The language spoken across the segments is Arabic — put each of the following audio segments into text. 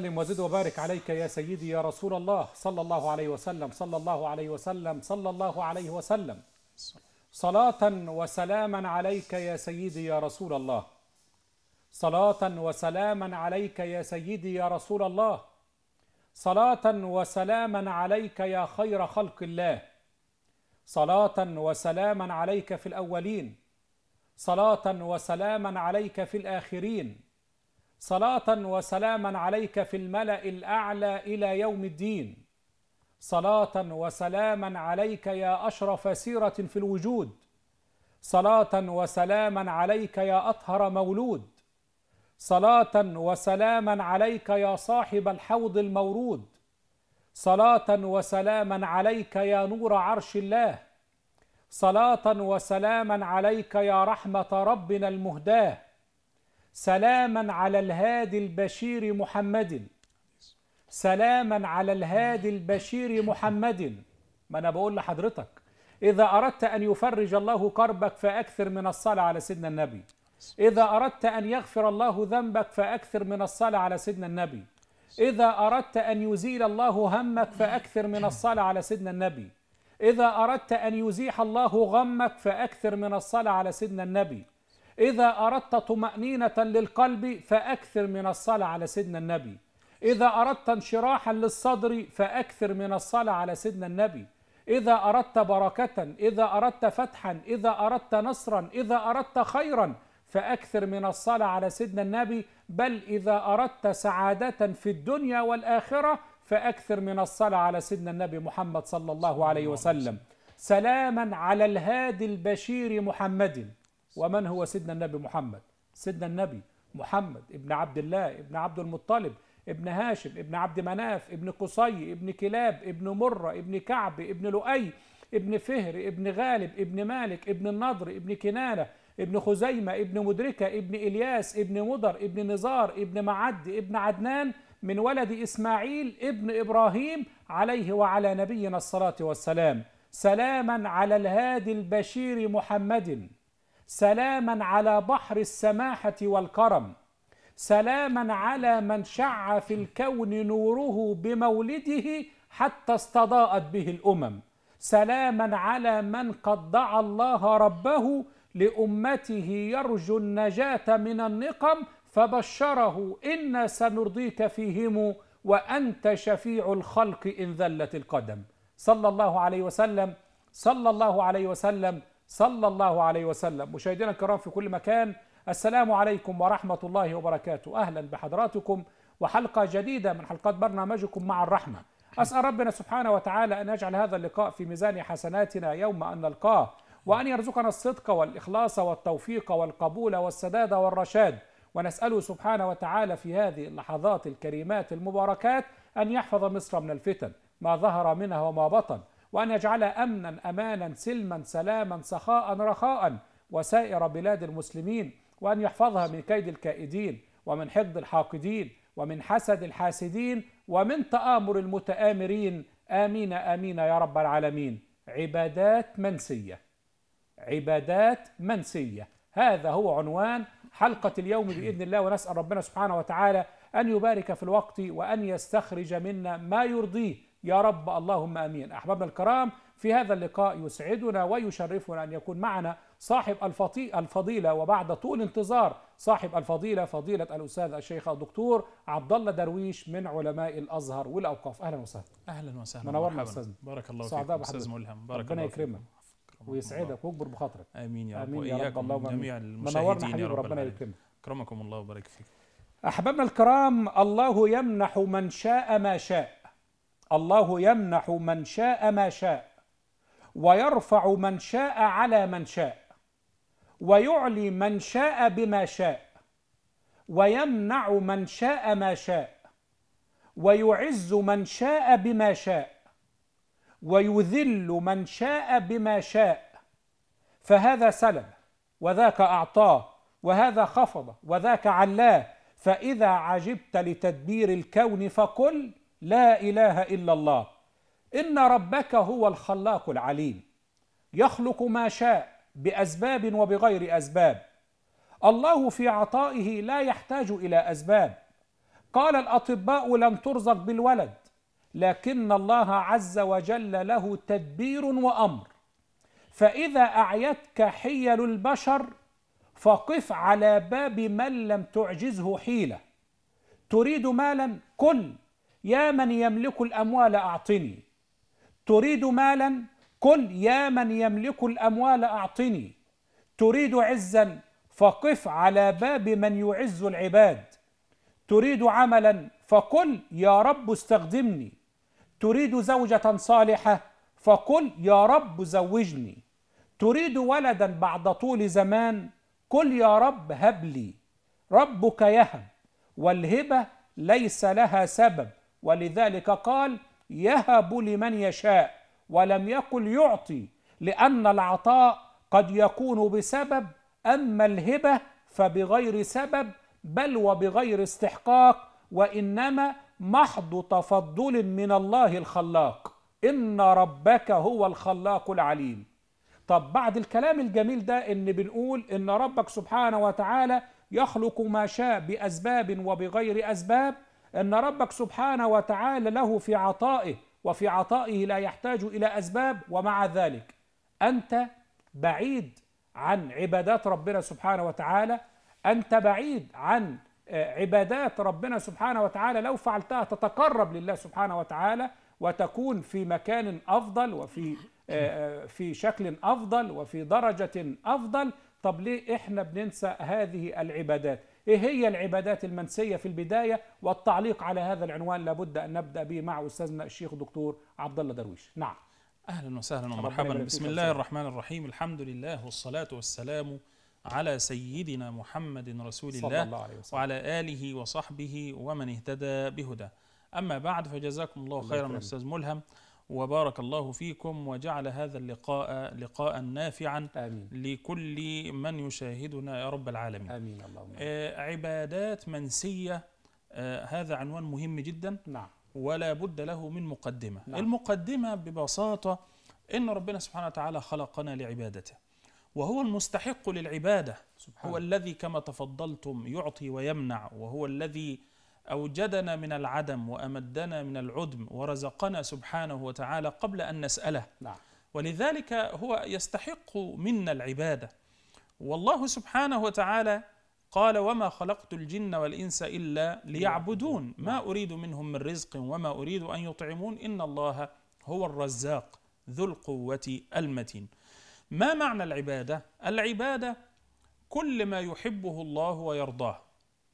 سلم وزد وبارك عليك يا سيدي يا رسول الله صلى الله عليه وسلم صلى الله عليه وسلم صلى الله عليه وسلم صلاة وسلاما عليك يا سيدي يا رسول الله صلاة وسلاما عليك يا سيدي يا رسول الله صلاة وسلاما عليك يا خير خلق الله صلاة وسلاما عليك في الأولين صلاة وسلاما عليك في الآخرين صلاة وسلاما عليك في الملأ الأعلى إلى يوم الدين صلاة وسلاما عليك يا أشرف سيرة في الوجود صلاة وسلاما عليك يا أطهر مولود صلاة وسلاما عليك يا صاحب الحوض المورود صلاة وسلاما عليك يا نور عرش الله صلاة وسلاما عليك يا رحمة ربنا المهداه سلاما على الهادي البشير محمد سلاما على الهادي البشير محمد ما أنا بقول لحضرتك إذا أردت أن يفرج الله كربك فأكثر من الصلاة على سيدنا النبي إذا أردت أن يغفر الله ذنبك فأكثر من الصلاة على سيدنا النبي إذا أردت أن يزيل الله همك فأكثر من الصلاة على سيدنا النبي إذا أردت أن يزيح الله غمك فأكثر من الصلاة على سيدنا النبي إذا أردت طمأنينة للقلب فأكثر من الصلاة على سيدنا النبي إذا أردت انشراحا للصدر فأكثر من الصلاة على سيدنا النبي إذا أردت بركة إذا أردت فتحا إذا أردت نصرا إذا أردت خيرا فأكثر من الصلاة على سيدنا النبي بل إذا أردت سعادة في الدنيا والآخرة فأكثر من الصلاة على سيدنا النبي محمد صلى الله عليه وسلم سلاما على الهادي البشير محمد ومن هو سيدنا النبي محمد سيدنا النبي محمد ابن عبد الله ابن عبد المطلب ابن هاشم ابن عبد مناف ابن قصي ابن كلاب ابن مرة ابن كعب ابن لؤي ابن فهر ابن غالب ابن مالك ابن النضر ابن كنانة ابن خزيمة ابن مدركة ابن إلياس ابن مدر ابن نزار ابن معد ابن عدنان من ولد إسماعيل ابن إبراهيم عليه وعلى نبينا الصلاة والسلام سلاما على الهادي البشير محمد سلاما على بحر السماحة والكرم سلاما على من شع في الكون نوره بمولده حتى استضاءت به الأمم سلاما على من قد دعا الله ربه لأمته يرجو النجاة من النقم فبشره إنا سنرضيك فيهم وأنت شفيع الخلق إن ذلت القدم صلى الله عليه وسلم صلى الله عليه وسلم صلى الله عليه وسلم مشاهدينا الكرام في كل مكان السلام عليكم ورحمة الله وبركاته أهلا بحضراتكم وحلقة جديدة من حلقات برنامجكم مع الرحمة أسأل ربنا سبحانه وتعالى أن يجعل هذا اللقاء في ميزان حسناتنا يوم أن نلقاه وأن يرزقنا الصدق والإخلاص والتوفيق والقبول والسداد والرشاد ونسأله سبحانه وتعالى في هذه اللحظات الكريمات المباركات أن يحفظ مصر من الفتن ما ظهر منها وما بطن وأن يجعلها أمنا أمانا سلما سلاما سخاء رخاء وسائر بلاد المسلمين وأن يحفظها من كيد الكائدين ومن حقد الحاقدين ومن حسد الحاسدين ومن تآمر المتآمرين آمين آمين يا رب العالمين عبادات منسية عبادات منسية هذا هو عنوان حلقة اليوم بإذن الله ونسأل ربنا سبحانه وتعالى أن يبارك في الوقت وأن يستخرج منا ما يرضيه يا رب اللهم امين احبابنا الكرام في هذا اللقاء يسعدنا ويشرفنا ان يكون معنا صاحب الفضيله وبعد طول انتظار صاحب الفضيله فضيله الاستاذ الشيخ الدكتور عبد الله درويش من علماء الازهر والاوقاف اهلا وسهلا اهلا وسهلا منورنا استاذ بارك الله فيك استاذ ملهم بارك ربنا الله يكرمك ويسعدك ويكبر بخاطرك امين يا رب امين يا رب اللهم جميع يا رب ربنا يكرمك اكرمكم الله وبارك فيك احبابنا الكرام الله يمنح من شاء ما شاء الله يمنح من شاء ما شاء ويرفع من شاء على من شاء ويعلي من شاء بما شاء ويمنع من شاء ما شاء ويعز من شاء بما شاء ويذل من شاء بما شاء فهذا سلب وذاك أعطاه وهذا خفض وذاك علاه فإذا عجبت لتدبير الكون فقل لا إله إلا الله إن ربك هو الخلاق العليم يخلق ما شاء بأسباب وبغير أسباب الله في عطائه لا يحتاج إلى أسباب قال الأطباء لن ترزق بالولد لكن الله عز وجل له تدبير وأمر فإذا أعيتك حيل البشر فقف على باب من لم تعجزه حيلة تريد مالا كل يا من يملك الأموال أعطني تريد مالا قل يا من يملك الأموال أعطني تريد عزا فقف على باب من يعز العباد تريد عملا فقل يا رب استخدمني تريد زوجة صالحة فقل يا رب زوجني تريد ولدا بعد طول زمان قل يا رب هب لي ربك يهب والهبة ليس لها سبب ولذلك قال يهب لمن يشاء ولم يقل يعطي لأن العطاء قد يكون بسبب أما الهبة فبغير سبب بل وبغير استحقاق وإنما محض تفضل من الله الخلاق إن ربك هو الخلاق العليم طب بعد الكلام الجميل ده إن بنقول إن ربك سبحانه وتعالى يخلق ما شاء بأسباب وبغير أسباب أن ربك سبحانه وتعالى له في عطائه وفي عطائه لا يحتاج إلى أسباب ومع ذلك أنت بعيد عن عبادات ربنا سبحانه وتعالى أنت بعيد عن آه، عبادات ربنا سبحانه وتعالى لو فعلتها تتقرب لله سبحانه وتعالى وتكون في مكان أفضل وفي آه، آه، في شكل أفضل وفي درجة أفضل طب ليه إحنا بننسى هذه العبادات إيه هي العبادات المنسية في البداية والتعليق على هذا العنوان لابد أن نبدأ به مع أستاذنا الشيخ الدكتور عبد الله درويش نعم أهلا وسهلا ومرحبا بسم الله الرحمن الرحيم الحمد لله والصلاة والسلام على سيدنا محمد رسول الله, الله عليه وسلم. وعلى آله وصحبه ومن اهتدى بهداه أما بعد فجزاكم الله خيرا أستاذ ملهم وبارك الله فيكم وجعل هذا اللقاء لقاء نافعا آمين. لكل من يشاهدنا يا رب العالمين آمين اللهم آه عبادات منسية آه هذا عنوان مهم جدا نعم ولا بد له من مقدمة نعم. المقدمة ببساطة إن ربنا سبحانه وتعالى خلقنا لعبادته وهو المستحق للعبادة سبحانه. هو الذي كما تفضلتم يعطي ويمنع وهو الذي أوجدنا من العدم وأمدنا من العدم ورزقنا سبحانه وتعالى قبل أن نسأله نعم. ولذلك هو يستحق منا العبادة والله سبحانه وتعالى قال وما خلقت الجن والإنس إلا ليعبدون نعم. ما أريد منهم من رزق وما أريد أن يطعمون إن الله هو الرزاق ذو القوة المتين ما معنى العبادة؟ العبادة كل ما يحبه الله ويرضاه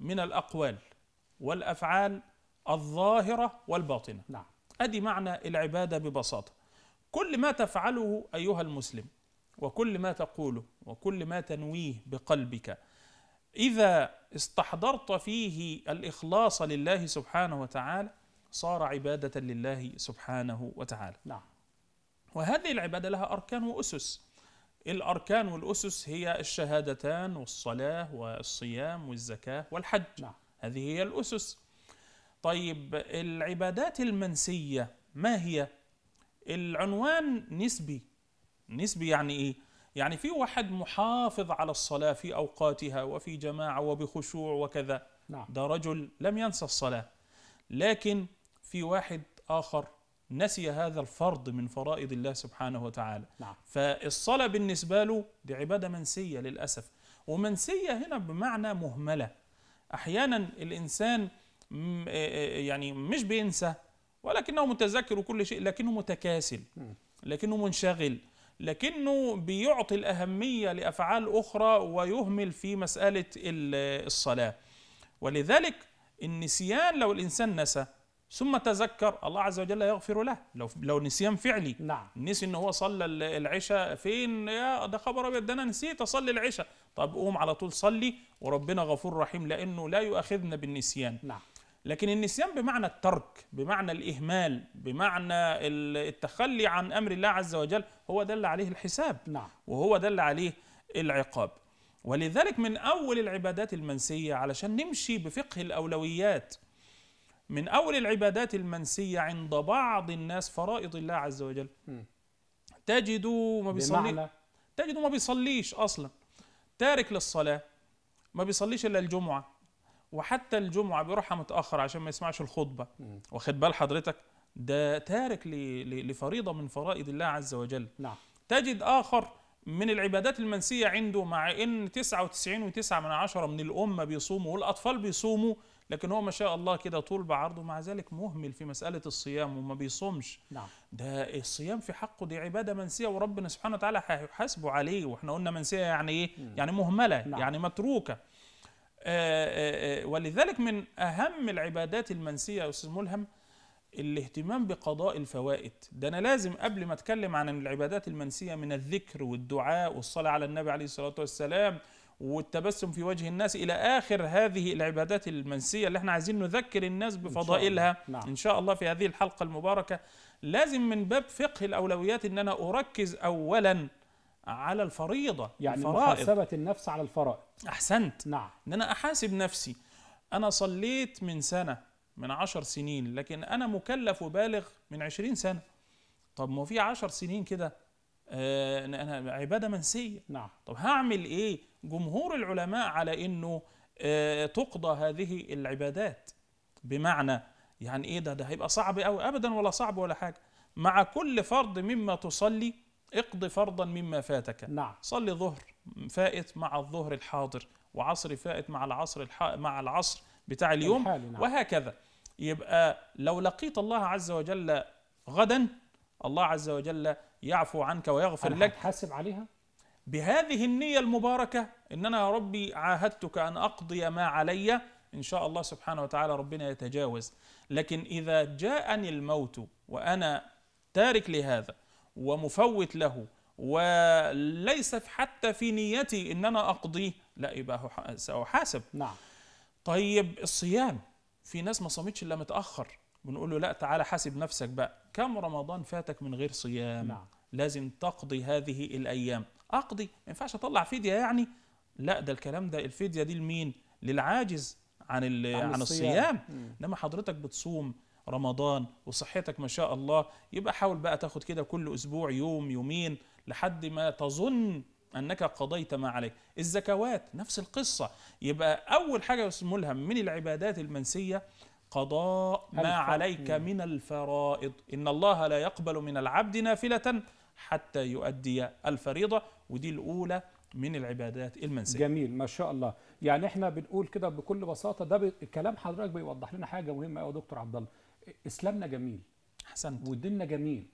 من الأقوال والافعال الظاهره والباطنه نعم ادي معنى العباده ببساطه كل ما تفعله ايها المسلم وكل ما تقوله وكل ما تنويه بقلبك اذا استحضرت فيه الاخلاص لله سبحانه وتعالى صار عباده لله سبحانه وتعالى نعم وهذه العباده لها اركان واسس الاركان والاسس هي الشهادتان والصلاه والصيام والزكاه والحج نعم هذه هي الأسس طيب العبادات المنسية ما هي؟ العنوان نسبي نسبي يعني إيه؟ يعني في واحد محافظ على الصلاة في أوقاتها وفي جماعة وبخشوع وكذا نعم. ده رجل لم ينسى الصلاة لكن في واحد آخر نسي هذا الفرض من فرائض الله سبحانه وتعالى نعم. فالصلاة بالنسبة له دي عبادة منسية للأسف ومنسية هنا بمعنى مهملة احيانا الانسان آه، آه، آه، يعني مش بينسى ولكنه متذكر كل شيء لكنه متكاسل لكنه منشغل لكنه بيعطي الأهمية لأفعال أخرى ويهمل في مسألة الصلاة ولذلك النسيان لو الإنسان نسى ثم تذكر الله عز وجل يغفر له لو لو نسيان فعلي نعم نسي ان هو صلى العشاء فين يا ده خبر ابيض ده انا نسيت اصلي العشاء طب قوم على طول صلي وربنا غفور رحيم لانه لا يؤاخذنا بالنسيان نعم لكن النسيان بمعنى الترك بمعنى الإهمال بمعنى التخلي عن أمر الله عز وجل هو دل عليه الحساب نعم. وهو دل عليه العقاب ولذلك من أول العبادات المنسية علشان نمشي بفقه الأولويات من أول العبادات المنسية عند بعض الناس فرائض الله عز وجل تجدوا ما بيصلي تجدوا ما بيصليش أصلا تارك للصلاة ما بيصليش إلا الجمعة وحتى الجمعة بيروحها متأخر عشان ما يسمعش الخطبة واخد بال حضرتك ده تارك لفريضة من فرائض الله عز وجل نعم. تجد آخر من العبادات المنسية عنده مع إن 99.9 من الأمة بيصوموا والأطفال بيصوموا لكن هو ما شاء الله كده طول بعرضه مع ذلك مهمل في مساله الصيام وما بيصومش نعم ده الصيام في حقه دي عباده منسيه وربنا سبحانه وتعالى هيحاسبه عليه واحنا قلنا منسيه يعني ايه؟ يعني مهمله نعم. يعني متروكه آآ آه، آآ آه، آه، ولذلك من اهم العبادات المنسيه يا استاذ ملهم الاهتمام بقضاء الفوائد ده انا لازم قبل ما اتكلم عن العبادات المنسيه من الذكر والدعاء والصلاه على النبي عليه الصلاه والسلام والتبسم في وجه الناس الى اخر هذه العبادات المنسيه اللي احنا عايزين نذكر الناس بفضائلها إن شاء, نعم. ان شاء الله في هذه الحلقه المباركه لازم من باب فقه الاولويات ان انا اركز اولا على الفريضه يعني الفرائض. محاسبه النفس على الفرائض احسنت نعم ان انا احاسب نفسي انا صليت من سنه من عشر سنين لكن انا مكلف وبالغ من عشرين سنه طب ما في عشر سنين كده آه عباده منسيه نعم طب هعمل ايه جمهور العلماء على انه آه، تقضى هذه العبادات بمعنى يعني ايه ده ده هيبقى صعب قوي ابدا ولا صعب ولا حاجه مع كل فرض مما تصلي اقض فرضا مما فاتك نعم صلي ظهر فائت مع الظهر الحاضر وعصر فائت مع العصر الح... مع العصر بتاع اليوم نعم. وهكذا يبقى لو لقيت الله عز وجل غدا الله عز وجل يعفو عنك ويغفر لك هتحاسب عليها بهذه النية المباركة إن أنا يا ربي عاهدتك أن أقضي ما علي إن شاء الله سبحانه وتعالى ربنا يتجاوز لكن إذا جاءني الموت وأنا تارك لهذا ومفوت له وليس حتى في نيتي إن أنا أقضيه لا يبقى سأحاسب نعم طيب الصيام في ناس ما صامتش إلا متأخر بنقول له لا تعالى حاسب نفسك بقى كم رمضان فاتك من غير صيام نعم. لازم تقضي هذه الأيام اقضي ما ينفعش اطلع فديه يعني لا ده الكلام ده الفديه دي لمين للعاجز عن عن, عن الصيام انما حضرتك بتصوم رمضان وصحتك ما شاء الله يبقى حاول بقى تاخد كده كل اسبوع يوم يومين لحد ما تظن انك قضيت ما عليك الزكوات نفس القصه يبقى اول حاجه يا ملهم من العبادات المنسيه قضاء ما عليك من الفرائض ان الله لا يقبل من العبد نافله حتى يؤدي الفريضه ودي الأولى من العبادات المنسية جميل ما شاء الله يعني احنا بنقول كده بكل بساطة ده كلام حضرتك بيوضح لنا حاجة مهمة يا دكتور عبد الله إسلامنا جميل احسنت وديننا جميل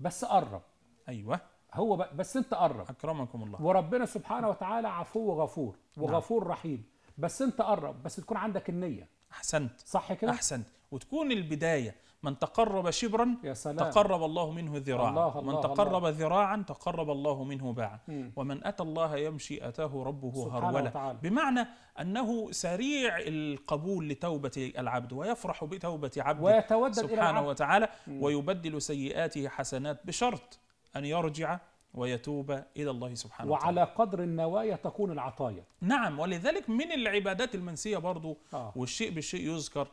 بس قرب ايوه هو بس انت قرب اكرمكم الله وربنا سبحانه وتعالى عفو وغفور وغفور نعم. رحيم بس انت قرب بس تكون عندك النيه احسنت صح كده احسنت وتكون البدايه من تقرب شبرا يا سلام. تقرب الله منه ذراعا الله الله ومن تقرب الله. ذراعا تقرب الله منه باعا ومن أتى الله يمشي أتاه ربه هرولا بمعنى أنه سريع القبول لتوبة العبد ويفرح بتوبة عبده ويتودد سبحانه إلى وتعالى ويبدل سيئاته حسنات بشرط أن يرجع ويتوب إلى الله سبحانه وعلى وتعالى وعلى قدر النوايا تكون العطايا نعم ولذلك من العبادات المنسية برضو آه. والشيء بالشيء يذكر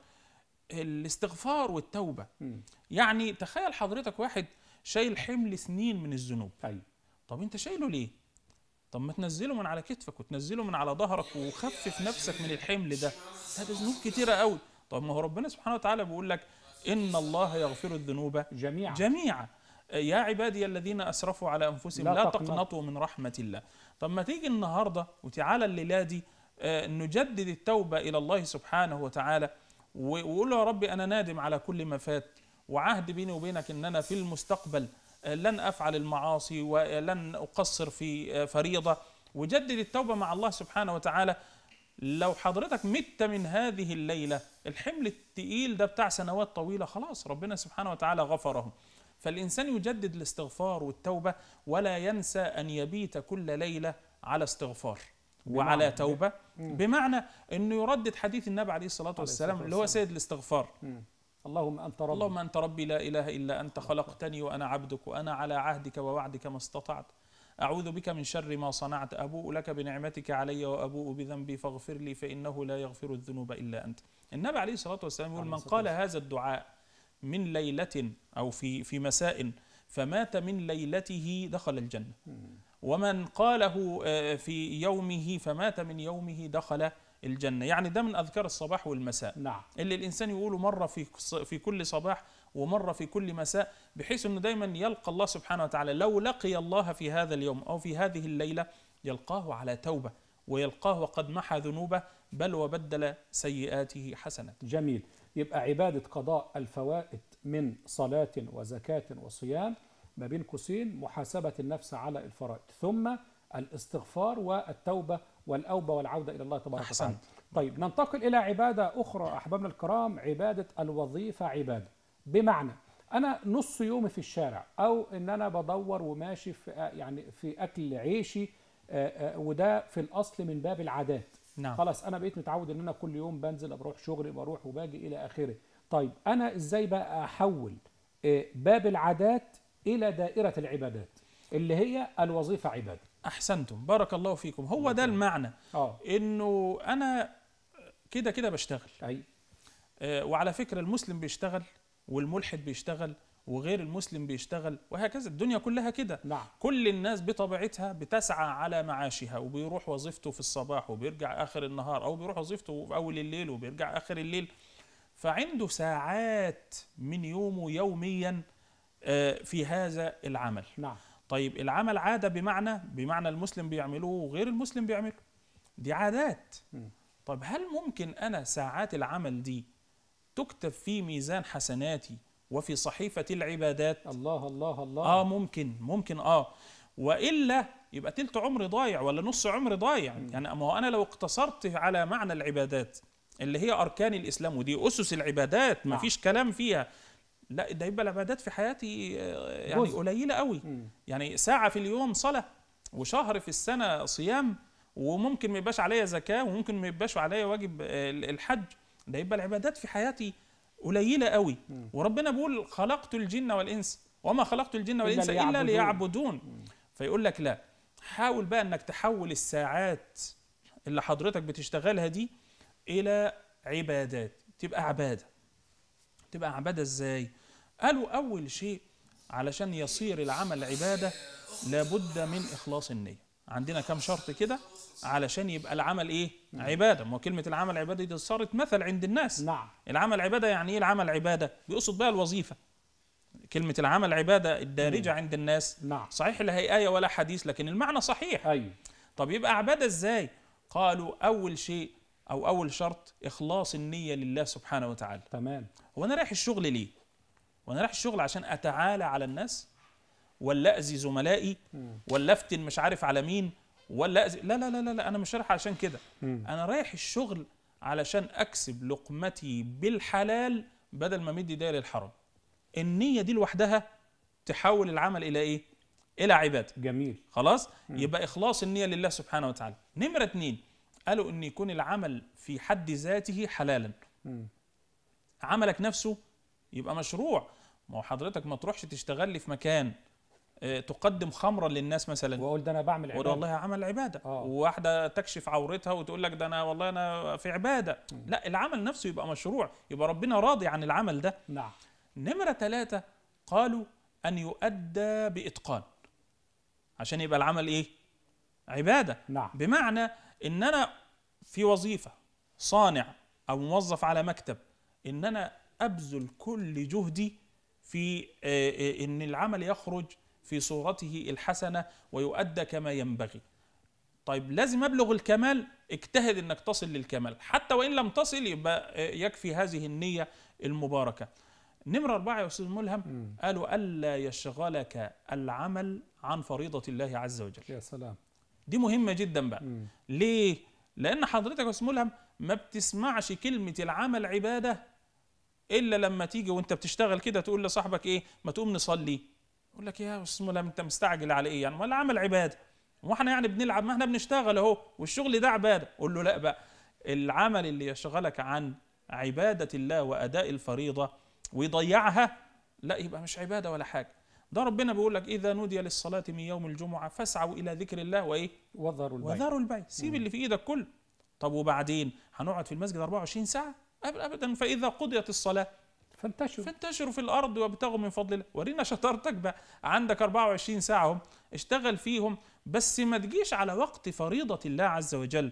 الاستغفار والتوبه م. يعني تخيل حضرتك واحد شايل حمل سنين من الذنوب ايوه طب انت شايله ليه طب ما تنزله من على كتفك وتنزله من على ظهرك وخفف نفسك من الحمل ده ده ذنوب كتيره قوي طب ما هو ربنا سبحانه وتعالى بيقول لك ان الله يغفر الذنوب جميعا جميعا يا عبادي الذين اسرفوا على انفسهم لا, لا تقنطوا من رحمه الله طب ما تيجي النهارده وتعالى الليله دي آه، نجدد التوبه الى الله سبحانه وتعالى ويقول يا ربي انا نادم على كل ما فات وعهد بيني وبينك ان انا في المستقبل لن افعل المعاصي ولن اقصر في فريضه وجدد التوبه مع الله سبحانه وتعالى لو حضرتك مت من هذه الليله الحمل الثقيل ده بتاع سنوات طويله خلاص ربنا سبحانه وتعالى غفره فالانسان يجدد الاستغفار والتوبه ولا ينسى ان يبيت كل ليله على استغفار وعلى توبة بمعنى أنه يردد حديث النبي عليه الصلاة والسلام اللي هو سيد الاستغفار اللهم أنت ربي اللهم أنت ربي لا إله إلا أنت خلقتني وأنا عبدك وأنا على عهدك ووعدك ما استطعت أعوذ بك من شر ما صنعت أبوء لك بنعمتك علي وأبوء بذنبي فاغفر لي فإنه لا يغفر الذنوب إلا أنت النبي عليه الصلاة والسلام يقول من قال هذا الدعاء من ليلة أو في, في مساء فمات من ليلته دخل الجنة ومن قاله آه، في يومه فمات من يومه دخل الجنة يعني ده من أذكار الصباح والمساء نعم. اللي الإنسان يقوله مرة في, في كل صباح ومرة في كل مساء بحيث أنه دايما يلقى الله سبحانه وتعالى لو لقي الله في هذا اليوم أو في هذه الليلة يلقاه على توبة ويلقاه وقد محى ذنوبه بل وبدل سيئاته حسنة جميل يبقى عبادة قضاء الفوائد من صلاة وزكاة وصيام ما بين قوسين محاسبة النفس على الفرائض ثم الاستغفار والتوبة والأوبة والعودة إلى الله تبارك وتعالى طيب ننتقل إلى عبادة أخرى أحبابنا الكرام عبادة الوظيفة عبادة بمعنى أنا نص يومي في الشارع أو إن أنا بدور وماشي في يعني في أكل عيشي آه، آه، وده في الأصل من باب العادات نعم. خلاص أنا بقيت متعود إن أنا كل يوم بنزل بروح شغلي بروح وباجي إلى آخره طيب أنا إزاي بقى أحول آه، باب العادات إلى دائرة العبادات اللي هي الوظيفة عبادة أحسنتم بارك الله فيكم هو ده نعم. المعنى أوه. إنه أنا كده كده بشتغل أي. آه، وعلى فكرة المسلم بيشتغل والملحد بيشتغل وغير المسلم بيشتغل وهكذا الدنيا كلها كده نعم. كل الناس بطبيعتها بتسعى على معاشها وبيروح وظيفته في الصباح وبيرجع آخر النهار أو بيروح وظيفته في أول الليل وبيرجع آخر الليل فعنده ساعات من يومه يوميا آه، في هذا العمل نعم طيب العمل عادة بمعنى بمعنى المسلم بيعمله وغير المسلم بيعمله دي عادات طيب طب هل ممكن أنا ساعات العمل دي تكتب في ميزان حسناتي وفي صحيفة العبادات الله الله الله آه ممكن ممكن آه وإلا يبقى تلت عمري ضايع ولا نص عمري ضايع م. يعني ما هو أنا لو اقتصرت على معنى العبادات اللي هي أركان الإسلام ودي أسس العبادات ما نعم. فيش كلام فيها لا ده يبقى العبادات في حياتي آه، يعني قليله قوي م. يعني ساعه في اليوم صلاه وشهر في السنه صيام وممكن ما يبقاش عليا زكاه وممكن ما يبقاش عليا واجب آه، الحج ده يبقى العبادات في حياتي قليله قوي م. وربنا بيقول خلقت الجن والانس وما خلقت الجن والانس الا ليعبدون, إلا ليعبدون. فيقول لك لا حاول بقى انك تحول الساعات اللي حضرتك بتشتغلها دي الى عبادات تبقى عباده تبقى عبادة ازاي قالوا أول شيء علشان يصير العمل عبادة لابد من إخلاص النية عندنا كم شرط كده علشان يبقى العمل ايه عباده ما كلمه العمل عباده دي صارت مثل عند الناس نعم العمل عباده يعني ايه العمل عباده بيقصد بقى الوظيفه كلمة العمل عبادة الدارجة مم. عند الناس نعم. صحيح لا هي آية ولا حديث لكن المعنى صحيح أيوه. طب يبقى عبادة إزاي؟ قالوا أول شيء او اول شرط اخلاص النيه لله سبحانه وتعالى تمام هو انا رايح الشغل ليه وانا رايح الشغل عشان اتعالى على الناس ولا اذي زملائي ولا افتن مش عارف على مين ولا أزي... لا, لا لا لا لا انا مش رايح عشان كده انا رايح الشغل علشان اكسب لقمتي بالحلال بدل ما مدي داير للحرام النيه دي لوحدها تحول العمل الى ايه الى عباده جميل خلاص مم. يبقى اخلاص النيه لله سبحانه وتعالى نمره اتنين قالوا ان يكون العمل في حد ذاته حلالا م. عملك نفسه يبقى مشروع ما هو حضرتك ما تروحش تشتغل لي في مكان آه، تقدم خمرا للناس مثلا واقول ده انا بعمل عباده والله عمل عباده آه. وواحده تكشف عورتها وتقول لك ده انا والله انا في عباده م. لا العمل نفسه يبقى مشروع يبقى ربنا راضي عن العمل ده نعم نمره ثلاثة قالوا ان يؤدى باتقان عشان يبقى العمل ايه عباده نعم بمعنى ان انا في وظيفه صانع او موظف على مكتب ان انا ابذل كل جهدي في آه، آه، ان العمل يخرج في صورته الحسنه ويؤدى كما ينبغي طيب لازم ابلغ الكمال اجتهد انك تصل للكمال حتى وان لم تصل يبقى آه، يكفي هذه النيه المباركه نمرة أربعة يا أستاذ ملهم قالوا ألا يشغلك العمل عن فريضة الله عز وجل يا سلام دي مهمه جدا بقى مم. ليه لان حضرتك يا ملهم ما بتسمعش كلمه العمل عباده الا لما تيجي وانت بتشتغل كده تقول لصاحبك ايه ما تقوم نصلي يقول لك يا استاذ ملهم انت مستعجل على ايه يعني ما العمل عباده واحنا يعني بنلعب ما احنا بنشتغل اهو والشغل ده عباده قول له لا بقى العمل اللي يشغلك عن عباده الله واداء الفريضه ويضيعها لا يبقى مش عباده ولا حاجه ده ربنا بيقول لك اذا نودي للصلاه من يوم الجمعه فاسعوا الى ذكر الله وايه وذروا البيع وذروا البيع سيب مم. اللي في ايدك كله طب وبعدين هنقعد في المسجد 24 ساعه ابدا فاذا قضيت الصلاه فانتشروا فانتشروا في الارض وابتغوا من فضل الله ورينا شطارتك بقى عندك 24 ساعه هم اشتغل فيهم بس ما تجيش على وقت فريضه الله عز وجل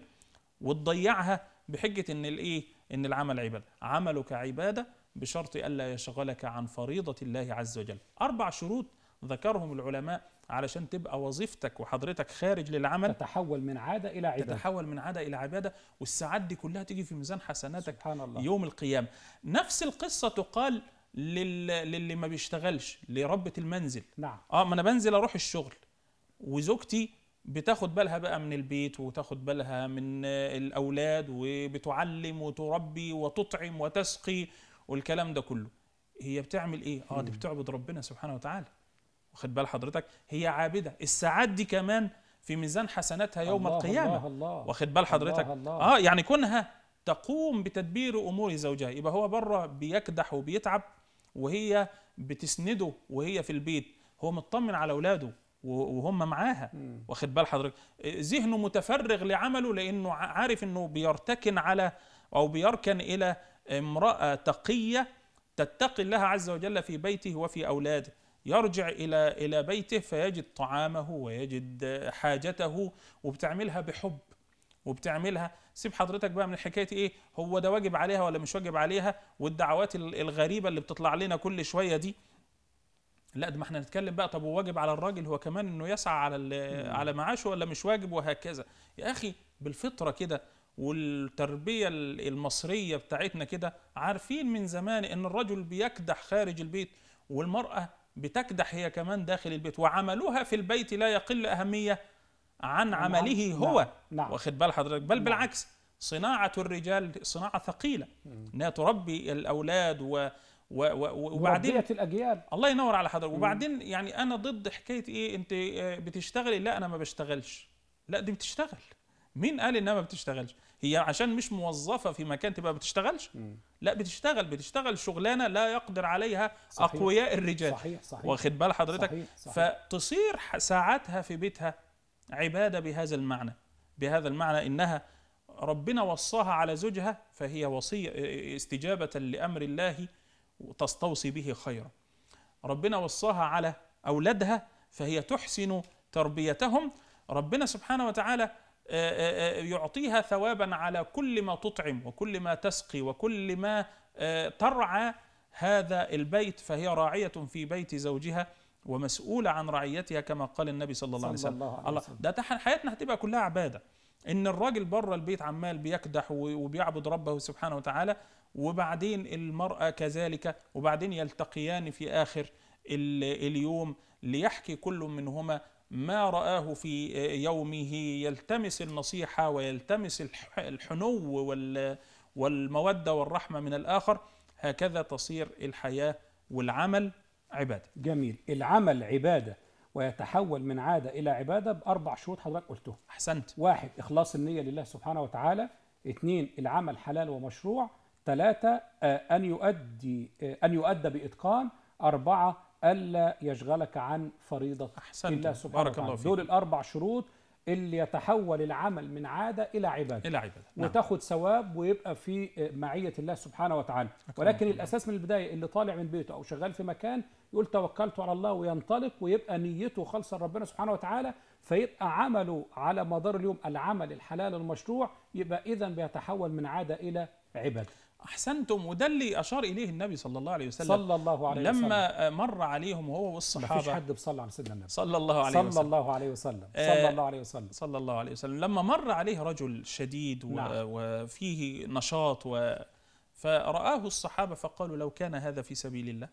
وتضيعها بحجه ان الايه ان العمل عباده عملك عباده بشرط ألا يشغلك عن فريضة الله عز وجل أربع شروط ذكرهم العلماء علشان تبقى وظيفتك وحضرتك خارج للعمل تتحول من عادة إلى عبادة تتحول من عادة إلى عبادة والساعات دي كلها تيجي في ميزان حسناتك سبحان الله. يوم القيامة نفس القصة تقال لل... للي ما بيشتغلش لربة المنزل نعم اه ما انا بنزل اروح الشغل وزوجتي بتاخد بالها بقى من البيت وتاخد بالها من الاولاد وبتعلم وتربي وتطعم وتسقي والكلام ده كله هي بتعمل ايه اه دي بتعبد ربنا سبحانه وتعالى واخد بال حضرتك هي عابده الساعات دي كمان في ميزان حسناتها يوم الله القيامه الله الله واخد بال حضرتك الله الله اه يعني كونها تقوم بتدبير امور زوجها يبقى هو بره بيكدح وبيتعب وهي بتسنده وهي في البيت هو مطمن على اولاده وهم معاها واخد بال حضرتك ذهنه متفرغ لعمله لانه عارف انه بيرتكن على او بيركن الى امرأة تقية تتقي الله عز وجل في بيته وفي أولاده يرجع إلى إلى بيته فيجد طعامه ويجد حاجته وبتعملها بحب وبتعملها سيب حضرتك بقى من حكايه ايه هو ده واجب عليها ولا مش واجب عليها والدعوات الغريبه اللي بتطلع لنا كل شويه دي لا ده ما احنا نتكلم بقى طب وواجب على الراجل هو كمان انه يسعى على على معاشه ولا مش واجب وهكذا يا اخي بالفطره كده والتربيه المصريه بتاعتنا كده عارفين من زمان ان الرجل بيكدح خارج البيت والمراه بتكدح هي كمان داخل البيت وعملها في البيت لا يقل اهميه عن نعم، عمله نعم. هو نعم. واخد بال حضرتك بل نعم. بالعكس صناعه الرجال صناعه ثقيله انها تربي الاولاد و و و وبعدين الاجيال الله ينور على حضرتك وبعدين يعني انا ضد حكايه ايه انت آه، بتشتغلي لا انا ما بشتغلش لا دي بتشتغل مين قال انها ما بتشتغلش هي عشان مش موظفه في مكان تبقى بتشتغلش لا بتشتغل بتشتغل شغلانه لا يقدر عليها صحيح. اقوياء الرجال صحيح صحيح واخد بال حضرتك صحيح صحيح فتصير ساعاتها في بيتها عباده بهذا المعنى بهذا المعنى انها ربنا وصاها على زوجها فهي وصيه استجابه لامر الله تستوصي به خيرا ربنا وصاها على اولادها فهي تحسن تربيتهم ربنا سبحانه وتعالى آه، آه، آه، يعطيها ثوابا على كل ما تطعم وكل ما تسقي وكل ما ترعى هذا البيت فهي راعية في بيت زوجها ومسؤولة عن رعيتها كما قال النبي صلى الله عليه وسلم الله, الله ده حياتنا هتبقى كلها عبادة إن الراجل بره البيت عمال بيكدح وبيعبد ربه سبحانه وتعالى وبعدين المرأة كذلك وبعدين يلتقيان في آخر اليوم ليحكي كل منهما ما رآه في آه، يومه يلتمس النصيحة ويلتمس الحنو والمودة والرحمة من الآخر هكذا تصير الحياة والعمل عبادة جميل العمل عبادة ويتحول من عادة إلى عبادة بأربع شروط حضرتك قلتهم أحسنت واحد إخلاص النية لله سبحانه وتعالى اثنين العمل حلال ومشروع ثلاثة آه، أن يؤدي آه، أن يؤدى بإتقان أربعة الا يشغلك عن فريضه أحسنت. الله سبحانه وتعالى دول الاربع شروط اللي يتحول العمل من عاده الى عباده الى عباده نعم. وتاخد ثواب ويبقى في معيه الله سبحانه وتعالى ولكن الله. الاساس من البدايه اللي طالع من بيته او شغال في مكان يقول توكلت على الله وينطلق ويبقى نيته خالصه لربنا سبحانه وتعالى فيبقى عمله على مدار اليوم العمل الحلال المشروع يبقى اذا بيتحول من عاده الى عباده احسنتم وده اللي اشار اليه النبي صلى الله عليه وسلم صلى الله عليه وسلم لما مر عليهم هو والصحابه ما فيش حد بيصلى على سيدنا النبي صلى الله عليه وسلم صلى الله عليه وسلم آه، صلى الله عليه وسلم صلى الله عليه وسلم لما مر عليه رجل شديد نعم. وفيه نشاط و فرآه الصحابة فقالوا لو كان هذا في سبيل الله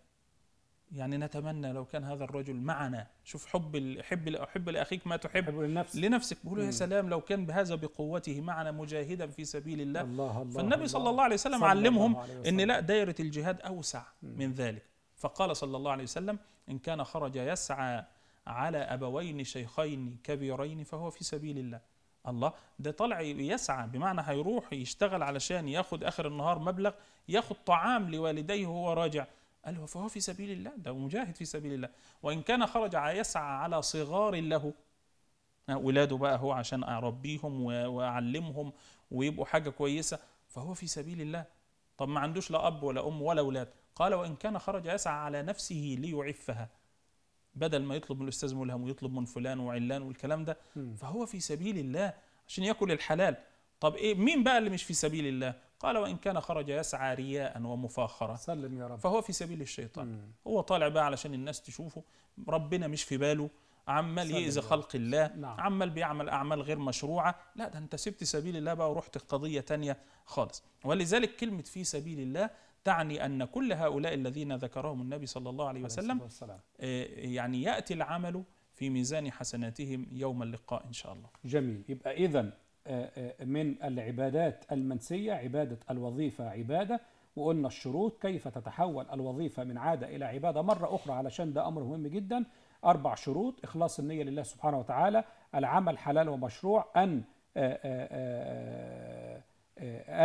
يعني نتمنى لو كان هذا الرجل معنا شوف حب حب حب لاخيك ما تحب حب لنفسك لنفسك بيقولوا يا سلام لو كان بهذا بقوته معنا مجاهدا في سبيل الله, الله, الله فالنبي الله صلى الله عليه وسلم صلى علمهم عليه وسلم. ان لا دائره الجهاد اوسع م. من ذلك فقال صلى الله عليه وسلم ان كان خرج يسعى على ابوين شيخين كبيرين فهو في سبيل الله الله ده طلع يسعى بمعنى هيروح يشتغل علشان ياخذ اخر النهار مبلغ ياخذ طعام لوالديه وهو راجع قال له فهو في سبيل الله ده مجاهد في سبيل الله وإن كان خرج يسعى على صغار له ولاده بقى هو عشان أربيهم وأعلمهم ويبقوا حاجة كويسة فهو في سبيل الله طب ما عندوش لا أب ولا أم ولا أولاد قال وإن كان خرج يسعى على نفسه ليعفها بدل ما يطلب من الأستاذ ملهم ويطلب من فلان وعلان والكلام ده فهو في سبيل الله عشان يأكل الحلال طب إيه مين بقى اللي مش في سبيل الله قال وإن كان خرج يسعى رياء ومفاخرة سلم يا رب فهو في سبيل الشيطان مم. هو طالع بقى علشان الناس تشوفه ربنا مش في باله عمال يأذي خلق الله نعم. عمال بيعمل أعمال غير مشروعة لا ده أنت سبت سبيل الله بقى ورحت قضية تانية خالص ولذلك كلمة في سبيل الله تعني أن كل هؤلاء الذين ذكرهم النبي صلى الله عليه وسلم آه، يعني يأتي العمل في ميزان حسناتهم يوم اللقاء إن شاء الله جميل يبقى إذا آه، آه، من العبادات المنسية عبادة الوظيفة عبادة وقلنا الشروط كيف تتحول الوظيفة من عادة إلى عبادة مرة أخرى علشان ده أمر مهم جدا أربع شروط إخلاص النية لله سبحانه وتعالى العمل حلال ومشروع أن آه،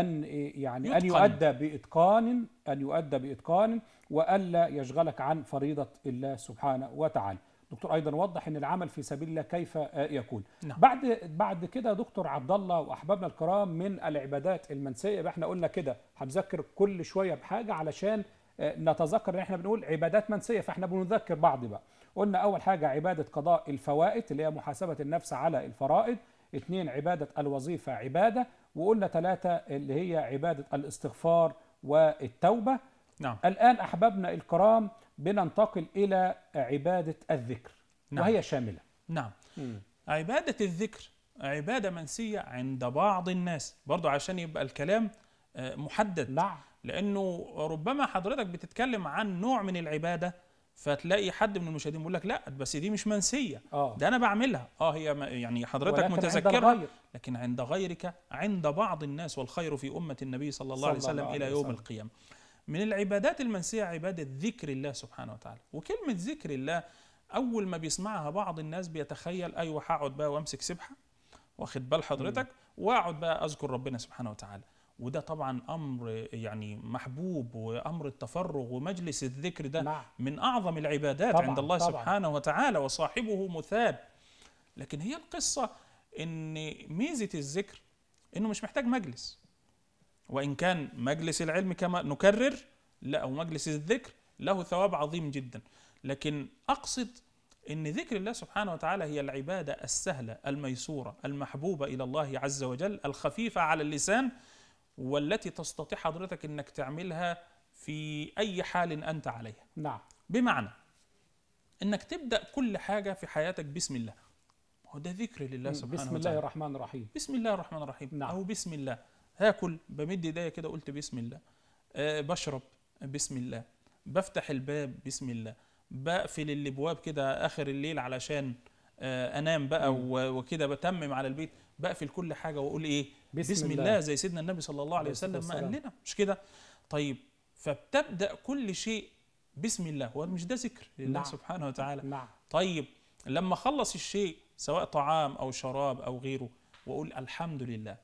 أن يعني يتقن. أن يؤدى بإتقان أن يؤدى بإتقان وألا يشغلك عن فريضة الله سبحانه وتعالى دكتور ايضا وضح ان العمل في سبيل الله كيف آه، يكون نعم. بعد بعد كده دكتور عبد الله واحبابنا الكرام من العبادات المنسيه يبقى احنا قلنا كده هنذكر كل شويه بحاجه علشان آه، نتذكر ان احنا بنقول عبادات منسيه فاحنا بنذكر بعض بقى قلنا اول حاجه عباده قضاء الفوائد اللي هي محاسبه النفس على الفرائض اثنين عباده الوظيفه عباده وقلنا ثلاثه اللي هي عباده الاستغفار والتوبه نعم. الان احبابنا الكرام بننتقل إلى عبادة الذكر نعم. وهي شاملة نعم مم. عبادة الذكر عبادة منسية عند بعض الناس برضو عشان يبقى الكلام آه، محدد نعم لأنه ربما حضرتك بتتكلم عن نوع من العبادة فتلاقي حد من المشاهدين بيقول لك لا بس دي مش منسيه آه. ده انا بعملها اه هي يعني حضرتك متذكرها عند لكن عند غيرك عند بعض الناس والخير في امه النبي صلى الله عليه وسلم الى يوم القيامه من العبادات المنسية عبادة ذكر الله سبحانه وتعالى وكلمة ذكر الله أول ما بيسمعها بعض الناس بيتخيل أيوة هقعد بقى وأمسك سبحة واخد بال حضرتك وأقعد بقى أذكر ربنا سبحانه وتعالى وده طبعا امر يعني محبوب وامر التفرغ ومجلس الذكر ده نعم. من اعظم العبادات طبعًا عند الله طبعًا سبحانه وتعالى وصاحبه مثاب لكن هي القصه ان ميزه الذكر انه مش محتاج مجلس وإن كان مجلس العلم كما نكرر لا أو مجلس الذكر له ثواب عظيم جدا لكن أقصد أن ذكر الله سبحانه وتعالى هي العبادة السهلة الميسورة المحبوبة إلى الله عز وجل الخفيفة على اللسان والتي تستطيع حضرتك أنك تعملها في أي حال أنت عليها نعم بمعنى أنك تبدأ كل حاجة في حياتك بسم الله وده ذكر لله سبحانه وتعالى بسم الله الرحمن الرحيم بسم الله الرحمن الرحيم نعم. أو بسم الله هاكل بمد ايديا كده قلت بسم الله آه، بشرب بسم الله بفتح الباب بسم الله بقفل الابواب كده اخر الليل علشان آه، انام بقى وكده بتمم على البيت بقفل كل حاجه واقول ايه بسم, بسم الله. الله زي سيدنا النبي صلى الله عليه وسلم ما قال لنا مش كده طيب فبتبدا كل شيء بسم الله هو مش ده ذكر لله نعم. سبحانه وتعالى نعم. طيب لما اخلص الشيء سواء طعام او شراب او غيره واقول الحمد لله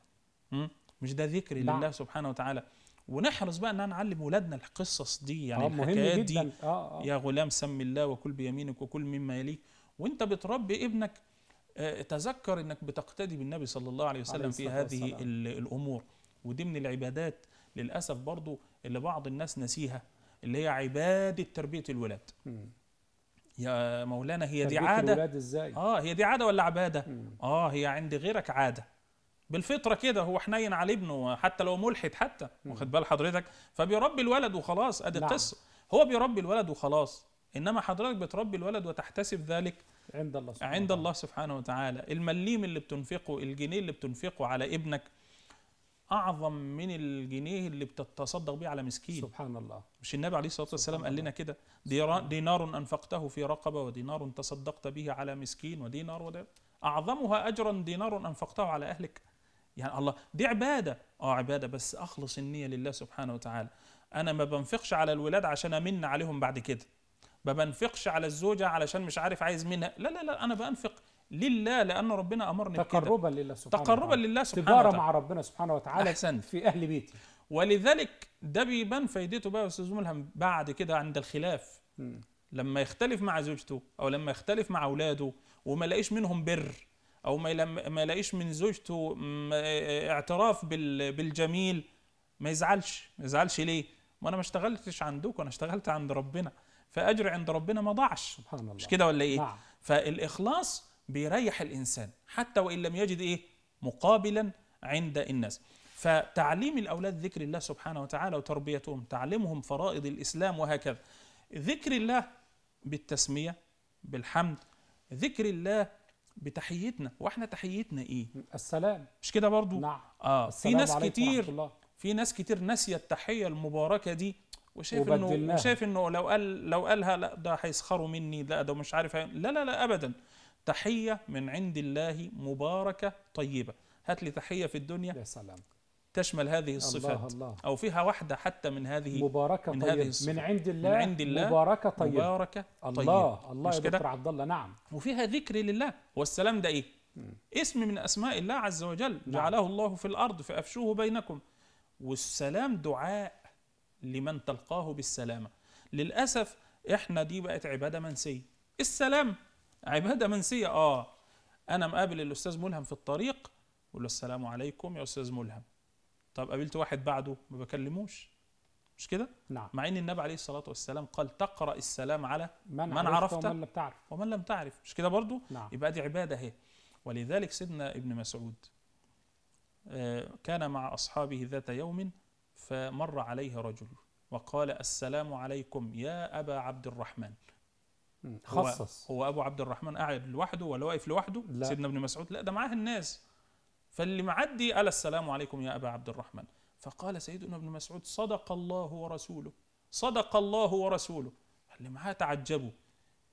مش ده ذكر نعم. لله سبحانه وتعالى ونحرص بقى ان نعلم ولادنا القصص دي يعني آه، الحكايات دي آه آه. يا غلام سم الله وكل بيمينك وكل مما يليك وانت بتربي ابنك آه، تذكر انك بتقتدي بالنبي صلى الله عليه وسلم عليه في هذه والسلام. الامور ودي من العبادات للاسف برضو اللي بعض الناس نسيها اللي هي عباده تربيه الولاد يا مولانا هي دي عاده ازاي اه هي دي عاده ولا عباده اه هي عند غيرك عاده بالفطره كده هو حنين على ابنه حتى لو ملحد حتى واخد بال حضرتك فبيربي الولد وخلاص ادي نعم. القصه هو بيربي الولد وخلاص انما حضرتك بتربي الولد وتحتسب ذلك عند الله سبحانه عند الله سبحانه وتعالى المليم اللي بتنفقه الجنيه اللي بتنفقه على ابنك اعظم من الجنيه اللي بتتصدق بيه على مسكين سبحان الله مش النبي عليه الصلاه والسلام قال لنا كده دينار انفقته في رقبه ودينار تصدقت به على مسكين ودينار ودينار اعظمها اجرا دينار انفقته على اهلك يعني الله دي عباده اه عباده بس اخلص النيه لله سبحانه وتعالى انا ما بنفقش على الولاد عشان امن عليهم بعد كده ما بنفقش على الزوجه علشان مش عارف عايز منها لا لا لا انا بنفق لله لان ربنا امرني تقربا بكده. لله سبحانه تقربا وتعالى. لله سبحانه تجاره مع ربنا سبحانه وتعالى أحسن في اهل بيتي ولذلك ده بيبان فايدته بقى يا استاذ ملهم بعد كده عند الخلاف م. لما يختلف مع زوجته او لما يختلف مع اولاده وما لاقيش منهم بر او ما ما يلاقيش من زوجته اعتراف بالجميل ما يزعلش ما يزعلش ليه ما انا ما اشتغلتش عندكم انا اشتغلت عند ربنا فاجر عند ربنا ما ضاعش سبحان الله مش كده ولا ايه نعم. فالاخلاص بيريح الانسان حتى وان لم يجد ايه مقابلا عند الناس فتعليم الاولاد ذكر الله سبحانه وتعالى وتربيتهم تعليمهم فرائض الاسلام وهكذا ذكر الله بالتسميه بالحمد ذكر الله بتحيتنا واحنا تحيتنا ايه السلام مش كده برضو نعم اه في ناس كتير في ناس كتير ناسيه التحيه المباركه دي وشايف انه شايف انه لو قال لو قالها لا ده هيسخروا مني لا ده مش عارف لا لا لا ابدا تحيه من عند الله مباركه طيبه هات لي تحيه في الدنيا يا سلام تشمل هذه الصفات الله الله أو فيها واحدة حتى من هذه مباركة من طيب هذه الصفات من عند الله من عند الله مباركة طيبة مباركة طيبة الله طيب. الله يا دكتور عبد الله نعم وفيها ذكر لله والسلام ده إيه؟ م. اسم من أسماء الله عز وجل نعم. جعله الله في الأرض فأفشوه بينكم والسلام دعاء لمن تلقاه بالسلامة للأسف إحنا دي بقت عبادة منسية السلام عبادة منسية آه أنا مقابل الأستاذ ملهم في الطريق أقول له السلام عليكم يا أستاذ ملهم طب قابلت واحد بعده ما بكلموش مش كده؟ نعم مع ان النبي عليه الصلاه والسلام قال تقرا السلام على من, من عرفت ومن لم تعرف ومن لم تعرف مش كده برضه؟ نعم يبقى دي عباده اهي ولذلك سيدنا ابن مسعود آه، كان مع اصحابه ذات يوم فمر عليه رجل وقال السلام عليكم يا ابا عبد الرحمن خصص هو, هو ابو عبد الرحمن قاعد لوحده ولا واقف لوحده؟ لا. سيدنا ابن مسعود لا ده معاه الناس فاللي معدي قال السلام عليكم يا أبا عبد الرحمن فقال سيدنا ابن مسعود صدق الله ورسوله صدق الله ورسوله اللي معاه تعجبوا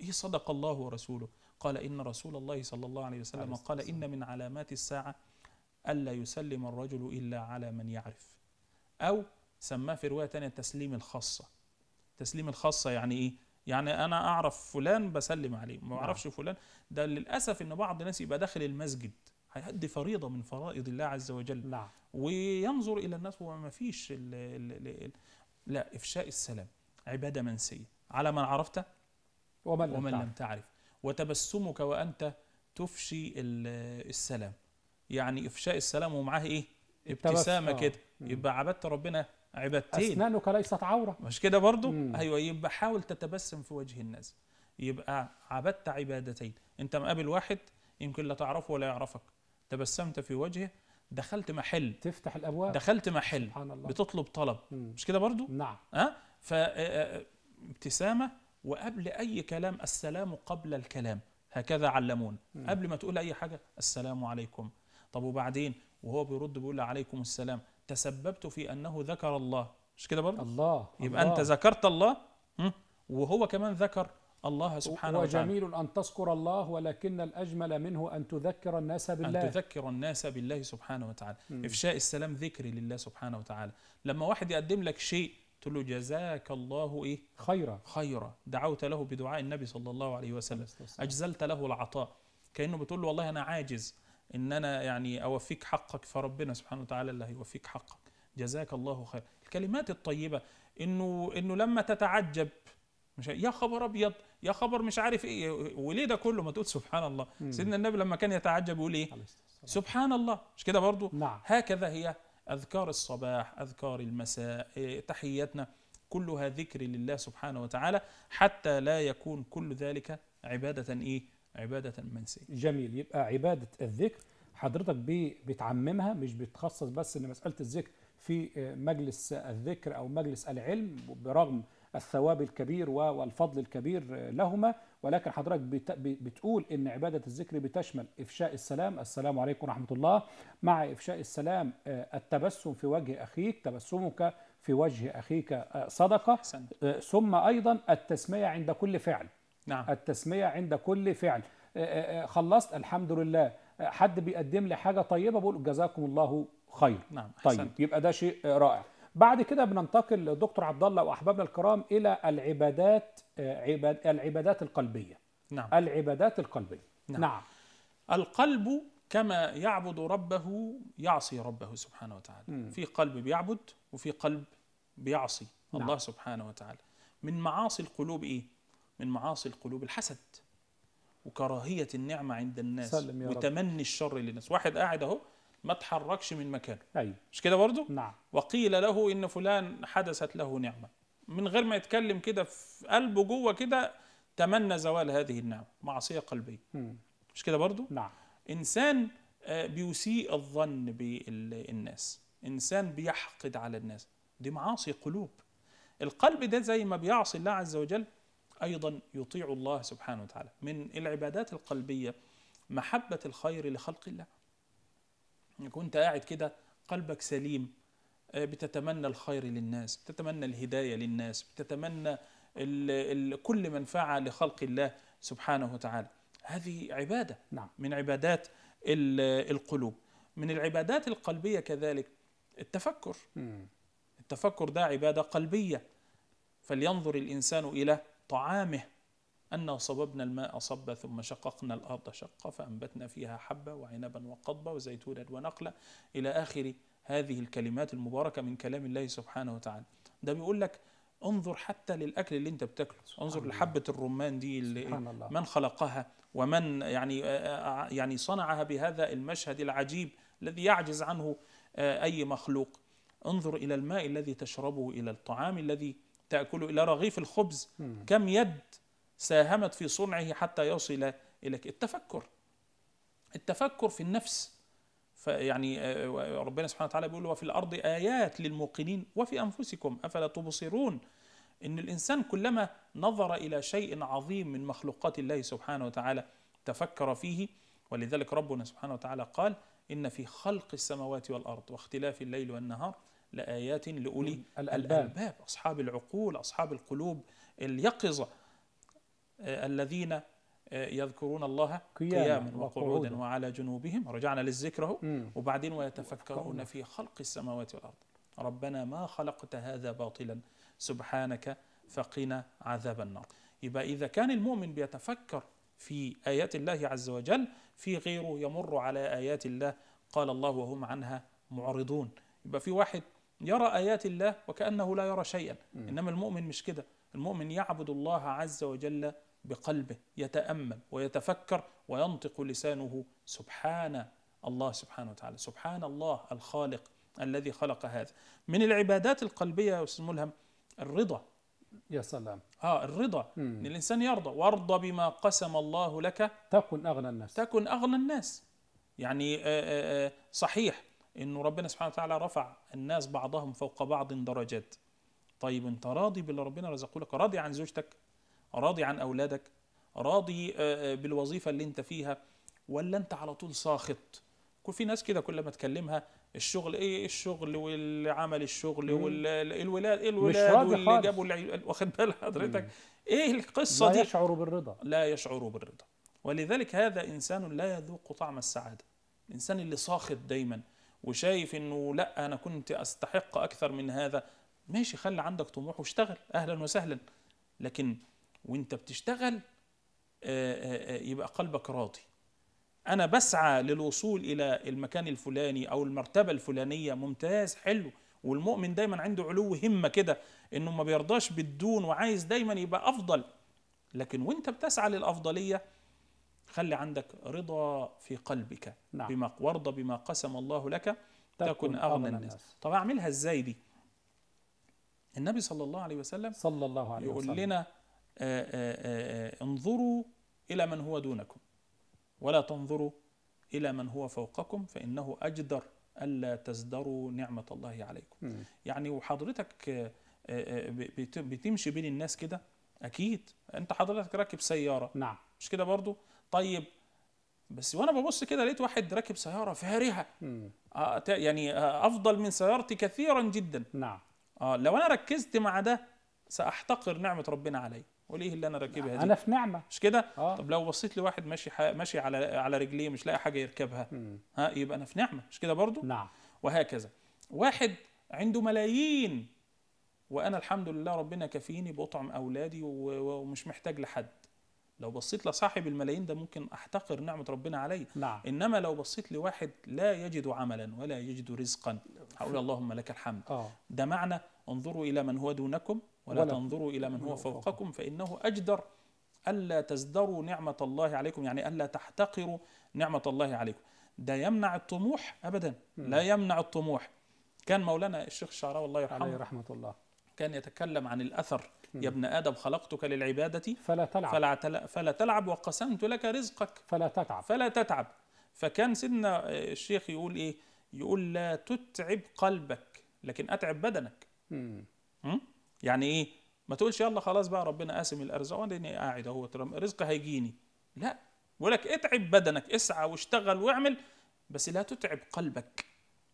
ايه صدق الله ورسوله قال ان رسول الله صلى الله عليه وسلم قال ان من علامات الساعه الا يسلم الرجل الا على من يعرف او سماه في روايه ثانيه تسليم الخاصه تسليم الخاصه يعني ايه يعني انا اعرف فلان بسلم عليه ما نعم. اعرفش فلان ده للاسف ان بعض الناس يبقى داخل المسجد هيؤدي فريضه من فرائض الله عز وجل نعم. وينظر الى الناس وما فيش ال ال ال لا افشاء السلام عباده منسيه على من عرفت ومن, ومن لم, تعرف وتبسمك وانت تفشي السلام يعني افشاء السلام ومعاه ايه ابتسامه كده آه. يبقى عبدت ربنا عبادتين اسنانك ليست عوره مش كده برضو مم. ايوه يبقى حاول تتبسم في وجه الناس يبقى عبدت عبادتين انت مقابل واحد يمكن لا تعرفه ولا يعرفك تبسمت في وجهه دخلت محل تفتح الابواب دخلت محل سبحان الله بتطلب طلب مم. مش كده برضو نعم ها فابتسامه آه، آه، آه، وقبل اي كلام السلام قبل الكلام هكذا مم. قبل ما تقول اي حاجه السلام عليكم طب وبعدين وهو بيرد بيقول عليكم السلام تسببت في انه ذكر الله مش كده برضه الله يبقى الله. انت ذكرت الله وهو كمان ذكر الله سبحانه وتعالى وجميل أن تذكر الله ولكن الأجمل منه أن تذكر الناس بالله أن تذكر الناس بالله سبحانه وتعالى م. إفشاء السلام ذكري لله سبحانه وتعالى لما واحد يقدم لك شيء تقول له جزاك الله إيه خيرا خيرا دعوت له بدعاء النبي صلى الله عليه وسلم أجزلت له العطاء كأنه بتقول له والله أنا عاجز إن أنا يعني أوفيك حقك فربنا سبحانه وتعالى اللي هيوفيك حقك جزاك الله خير الكلمات الطيبة إنه إنه لما تتعجب مش يا خبر ابيض يا خبر مش عارف ايه وليه ده كله ما تقول سبحان الله مم. سيدنا النبي لما كان يتعجب يقول ايه سبحان الله مش كده برضو نعم. هكذا هي اذكار الصباح اذكار المساء إيه، تحياتنا كلها ذكر لله سبحانه وتعالى حتى لا يكون كل ذلك عباده ايه عباده منسيه جميل يبقى عباده الذكر حضرتك بتعممها مش بتخصص بس ان مساله الذكر في آه، مجلس الذكر او مجلس العلم برغم الثواب الكبير والفضل الكبير لهما ولكن حضرتك بتقول ان عباده الذكر بتشمل افشاء السلام السلام عليكم ورحمه الله مع افشاء السلام آه، التبسم في وجه اخيك تبسمك في وجه اخيك آه، صدقه آه، ثم ايضا التسميه عند كل فعل نعم التسميه عند كل فعل خلصت الحمد لله حد بيقدم لي حاجه طيبه بقول جزاكم الله خير نعم طيب يبقى ده شيء رائع بعد كده بننتقل دكتور عبد الله واحبابنا الكرام الى العبادات آه، العبادات القلبيه نعم العبادات القلبيه نعم, نعم. القلب كما يعبد ربه يعصي ربه سبحانه وتعالى مم. في قلب بيعبد وفي قلب بيعصي نعم. الله سبحانه وتعالى من معاصي القلوب ايه من معاصي القلوب الحسد وكراهيه النعمه عند الناس وتمني الشر للناس واحد قاعد اهو ما تحركش من مكانه أيوة. مش كده برضه نعم وقيل له ان فلان حدثت له نعمه من غير ما يتكلم كده في قلبه جوه كده تمنى زوال هذه النعمه معصيه قلبيه م. مش كده برضه نعم انسان آه، بيسيء الظن بالناس انسان بيحقد على الناس دي معاصي قلوب القلب ده زي ما بيعصي الله عز وجل ايضا يطيع الله سبحانه وتعالى من العبادات القلبيه محبه الخير لخلق الله كنت قاعد كده قلبك سليم آه، بتتمنى الخير للناس بتتمنى الهداية للناس بتتمنى الـ الـ كل منفعة لخلق الله سبحانه وتعالى هذه عبادة نعم. من عبادات القلوب من العبادات القلبية كذلك التفكر م. التفكر ده عبادة قلبية فلينظر الإنسان إلى طعامه أنا صببنا الماء صبا ثم شققنا الأرض شقا فأنبتنا فيها حبة وعنبا وقضبا وزيتونا ونقلا إلى آخر هذه الكلمات المباركة من كلام الله سبحانه وتعالى ده بيقول لك انظر حتى للاكل اللي انت بتاكله انظر الله. لحبه الرمان دي اللي الله. من خلقها ومن يعني آه، آه، آه، يعني صنعها بهذا المشهد العجيب الذي يعجز عنه اي مخلوق انظر الى الماء الذي تشربه الى الطعام الذي تاكله الى رغيف الخبز كم يد ساهمت في صنعه حتى يصل إليك التفكر التفكر في النفس فيعني آه، ربنا سبحانه وتعالى بيقول وفي الأرض آيات للموقنين وفي أنفسكم أفلا تبصرون إن الإنسان كلما نظر إلى شيء عظيم من مخلوقات الله سبحانه وتعالى تفكر فيه ولذلك ربنا سبحانه وتعالى قال إن في خلق السماوات والأرض واختلاف الليل والنهار لآيات لأولي الألباب. الألباب أصحاب العقول أصحاب القلوب اليقظة آه، الذين آه، يذكرون الله قياما وقعودا وعلى جنوبهم رجعنا للذكر اهو وبعدين ويتفكرون في خلق السماوات والارض ربنا ما خلقت هذا باطلا سبحانك فقنا عذاب النار يبقى اذا كان المؤمن بيتفكر في ايات الله عز وجل في غيره يمر على ايات الله قال الله وهم عنها معرضون يبقى في واحد يرى ايات الله وكانه لا يرى شيئا انما المؤمن مش كده المؤمن يعبد الله عز وجل بقلبه يتامل ويتفكر وينطق لسانه سبحان الله سبحانه وتعالى سبحان الله الخالق الذي خلق هذا من العبادات القلبيه يا استاذ ملهم الرضا يا سلام اه الرضا ان الانسان يرضى وارضى بما قسم الله لك تكن اغنى الناس تكن اغنى الناس يعني آآ آه، آآ آه، آه، صحيح انه ربنا سبحانه وتعالى رفع الناس بعضهم فوق بعض درجات طيب انت راضي باللي ربنا رزقه لك راضي عن زوجتك راضي عن أولادك راضي آه، آه، بالوظيفة اللي انت فيها ولا انت على طول ساخط كل في ناس كده كل ما تكلمها الشغل إيه،, ايه الشغل والعمل الشغل والولاد ايه الولاد واللي جابوا واخد بال حضرتك ايه القصه دي لا يشعر بالرضا لا يشعر بالرضا ولذلك هذا انسان لا يذوق طعم السعاده الانسان اللي ساخط دايما وشايف انه لا انا كنت استحق اكثر من هذا ماشي خلي عندك طموح واشتغل اهلا وسهلا لكن وانت بتشتغل آه، آه، آه، يبقى قلبك راضي انا بسعى للوصول الى المكان الفلاني او المرتبه الفلانيه ممتاز حلو والمؤمن دايما عنده علو همه كده انه ما بيرضاش بالدون وعايز دايما يبقى افضل لكن وانت بتسعى للافضليه خلي عندك رضا في قلبك نعم. بما وارضى بما قسم الله لك تكن, تكن اغنى الناس. الناس طب اعملها ازاي دي النبي صلى الله عليه وسلم صلى الله عليه يقول وسلم. لنا آه، آه، آه، انظروا إلى من هو دونكم ولا تنظروا إلى من هو فوقكم فإنه أجدر ألا تزدروا نعمة الله عليكم يعني وحضرتك بتمشي بين الناس كده أكيد أنت حضرتك راكب سيارة نعم مش كده برضو طيب بس وانا ببص كده لقيت واحد راكب سياره فارهه آه يعني آه افضل من سيارتي كثيرا جدا نعم آه لو انا ركزت مع ده ساحتقر نعمه ربنا عليّ وليه اللي انا راكبها دي انا في نعمه مش كده آه. طب لو بصيت لواحد ماشي ماشي على على رجليه مش لاقي حاجه يركبها مم. ها يبقى انا في نعمه مش كده برضو نعم وهكذا واحد عنده ملايين وانا الحمد لله ربنا كافيني باطعم اولادي ومش محتاج لحد لو بصيت لصاحب الملايين ده ممكن احتقر نعمه ربنا علي نعم. انما لو بصيت لواحد لا يجد عملا ولا يجد رزقا هقول اللهم لك الحمد آه. ده معنى انظروا الى من هو دونكم ولا, تنظروا إلى من هو فوقكم فإنه أجدر ألا تزدروا نعمة الله عليكم يعني ألا تحتقروا نعمة الله عليكم ده يمنع الطموح أبدا لا يمنع الطموح كان مولانا الشيخ الشعراوي الله يرحمه عليه رحمة الله كان يتكلم عن الأثر يا ابن آدم خلقتك للعبادة فلا تلعب فلا, تل... فلا تلعب وقسمت لك رزقك فلا تتعب فلا تتعب فكان سيدنا الشيخ يقول إيه يقول لا تتعب قلبك لكن أتعب بدنك مم. مم؟ يعني ايه ما تقولش يلا خلاص بقى ربنا قاسم الارزاق وانا قاعد اهو رزق هيجيني لا ولك لك اتعب بدنك اسعى واشتغل واعمل بس لا تتعب قلبك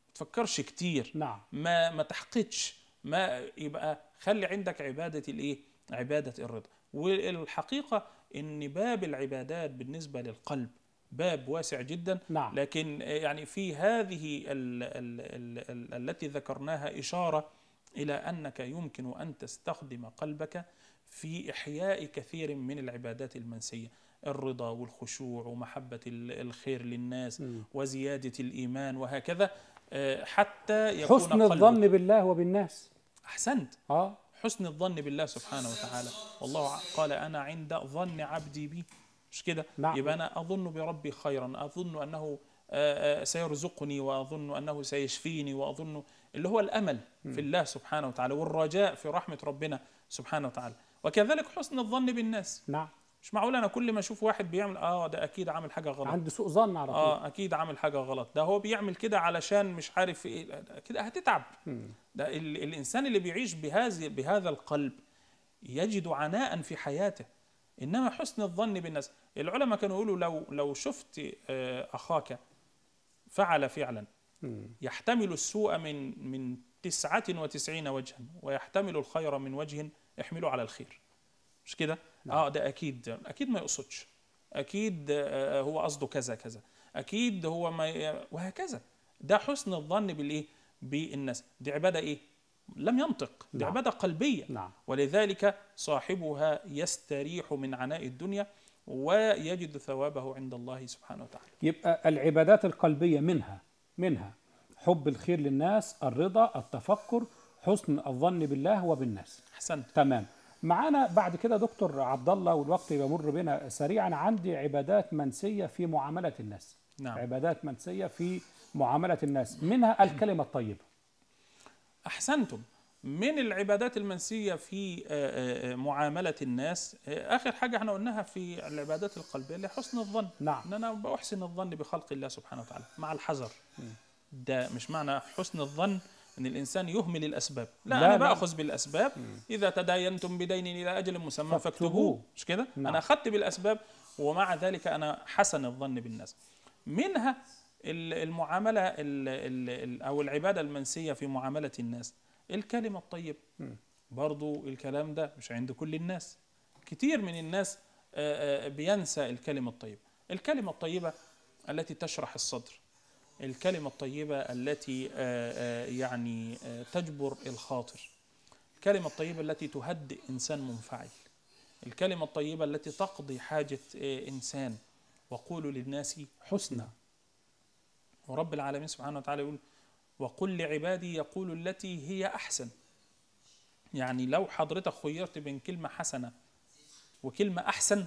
ما تفكرش كتير نعم ما ما تحقدش ما يبقى خلي عندك عباده الايه عباده الرضا والحقيقه ان باب العبادات بالنسبه للقلب باب واسع جدا نعم. لكن يعني في هذه الـ الـ الـ الـ التي ذكرناها اشاره الى انك يمكن ان تستخدم قلبك في احياء كثير من العبادات المنسيه الرضا والخشوع ومحبه الخير للناس م. وزياده الايمان وهكذا آه، حتى يكون حسن الظن بالله وبالناس احسنت اه حسن الظن بالله سبحانه وتعالى والله قال انا عند ظن عبدي بي مش كده نعم. يبقى انا اظن بربي خيرا اظن انه آه، آه، سيرزقني واظن انه سيشفيني واظن اللي هو الأمل في الله سبحانه وتعالى والرجاء في رحمة ربنا سبحانه وتعالى وكذلك حسن الظن بالناس نعم مش معقول انا كل ما اشوف واحد بيعمل اه ده اكيد عامل حاجه غلط عنده سوء ظن على طول اه اكيد عامل حاجه غلط ده هو بيعمل كده علشان مش عارف ايه كده هتتعب ده ال الانسان اللي بيعيش بهذه بهذا القلب يجد عناء في حياته انما حسن الظن بالناس العلماء كانوا يقولوا لو لو شفت آه، اخاك فعل فعلا يحتمل السوء من من 99 وجها ويحتمل الخير من وجه احمله على الخير مش كده نعم. اه ده اكيد اكيد ما يقصدش اكيد آه، آه، هو قصده كذا كذا اكيد هو ما ي... وهكذا ده حسن الظن بالايه بالناس دي عباده ايه لم ينطق دي نعم. عباده قلبيه نعم. ولذلك صاحبها يستريح من عناء الدنيا ويجد ثوابه عند الله سبحانه وتعالى يبقى العبادات القلبيه منها منها حب الخير للناس الرضا التفكر حسن الظن بالله وبالناس احسنت تمام معانا بعد كده دكتور عبد الله والوقت بيمر بنا سريعا عندي عبادات منسيه في معامله الناس نعم. عبادات منسيه في معامله الناس منها الكلمه الطيبه احسنتم من العبادات المنسيه في آه، آه، آه، معامله الناس اخر حاجه احنا قلناها في العبادات القلبيه اللي حسن الظن نعم ان انا بحسن الظن بخلق الله سبحانه وتعالى مع الحذر ده مش معنى حسن الظن ان الانسان يهمل الاسباب لا, لا انا باخذ بالاسباب مم. اذا تداينتم بدين الى اجل مسمى فاكتبوه مش كده نعم. انا اخذت بالاسباب ومع ذلك انا حسن الظن بالناس منها المعامله او العباده المنسيه في معامله الناس الكلمة الطيبة برضو الكلام ده مش عند كل الناس كتير من الناس آه، آه، بينسى الكلمة الطيبة الكلمة الطيبة التي تشرح الصدر الكلمة الطيبة التي آه، يعني تجبر الخاطر الكلمة الطيبة التي تهدئ إنسان منفعل الكلمة الطيبة التي تقضي حاجة إنسان وقولوا للناس حسنا ورب العالمين سبحانه وتعالى يقول وقل لعبادي يقول التي هي أحسن يعني لو حضرتك خيرت بين كلمة حسنة وكلمة أحسن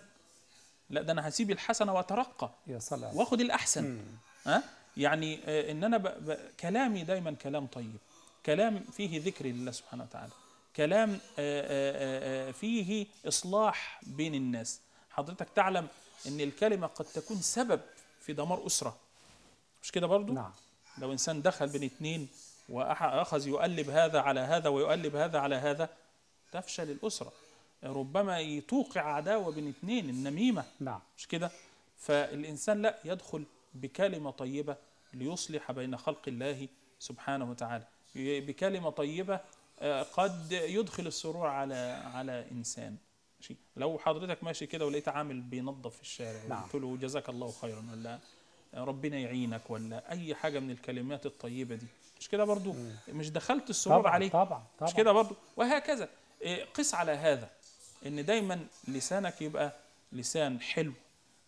لا ده أنا هسيب الحسنة وأترقى يا سلام وآخد الأحسن ها يعني، أه؟ يعني إن أنا ب... ب... كلامي دايما كلام طيب كلام فيه ذكر لله سبحانه وتعالى كلام آه، آه، آه، فيه إصلاح بين الناس حضرتك تعلم أن الكلمة قد تكون سبب في دمار أسرة مش كده برضو؟ نعم لو انسان دخل بين اثنين واخذ يقلب هذا على هذا ويقلب هذا على هذا تفشل الاسره ربما توقع عداوه بين اثنين النميمه نعم مش كده فالانسان لا يدخل بكلمه طيبه ليصلح بين خلق الله سبحانه وتعالى بكلمه طيبه آه، قد يدخل السرور على على انسان لو حضرتك ماشي كده ولقيت عامل بينظف في الشارع نعم. قلت له جزاك الله خيرا ولا ربنا يعينك ولا اي حاجه من الكلمات الطيبه دي مش كده برضو مش دخلت السرور عليك عليه طبعا طبعا مش كده برضو وهكذا إيه، قس على هذا ان دايما لسانك يبقى لسان حلو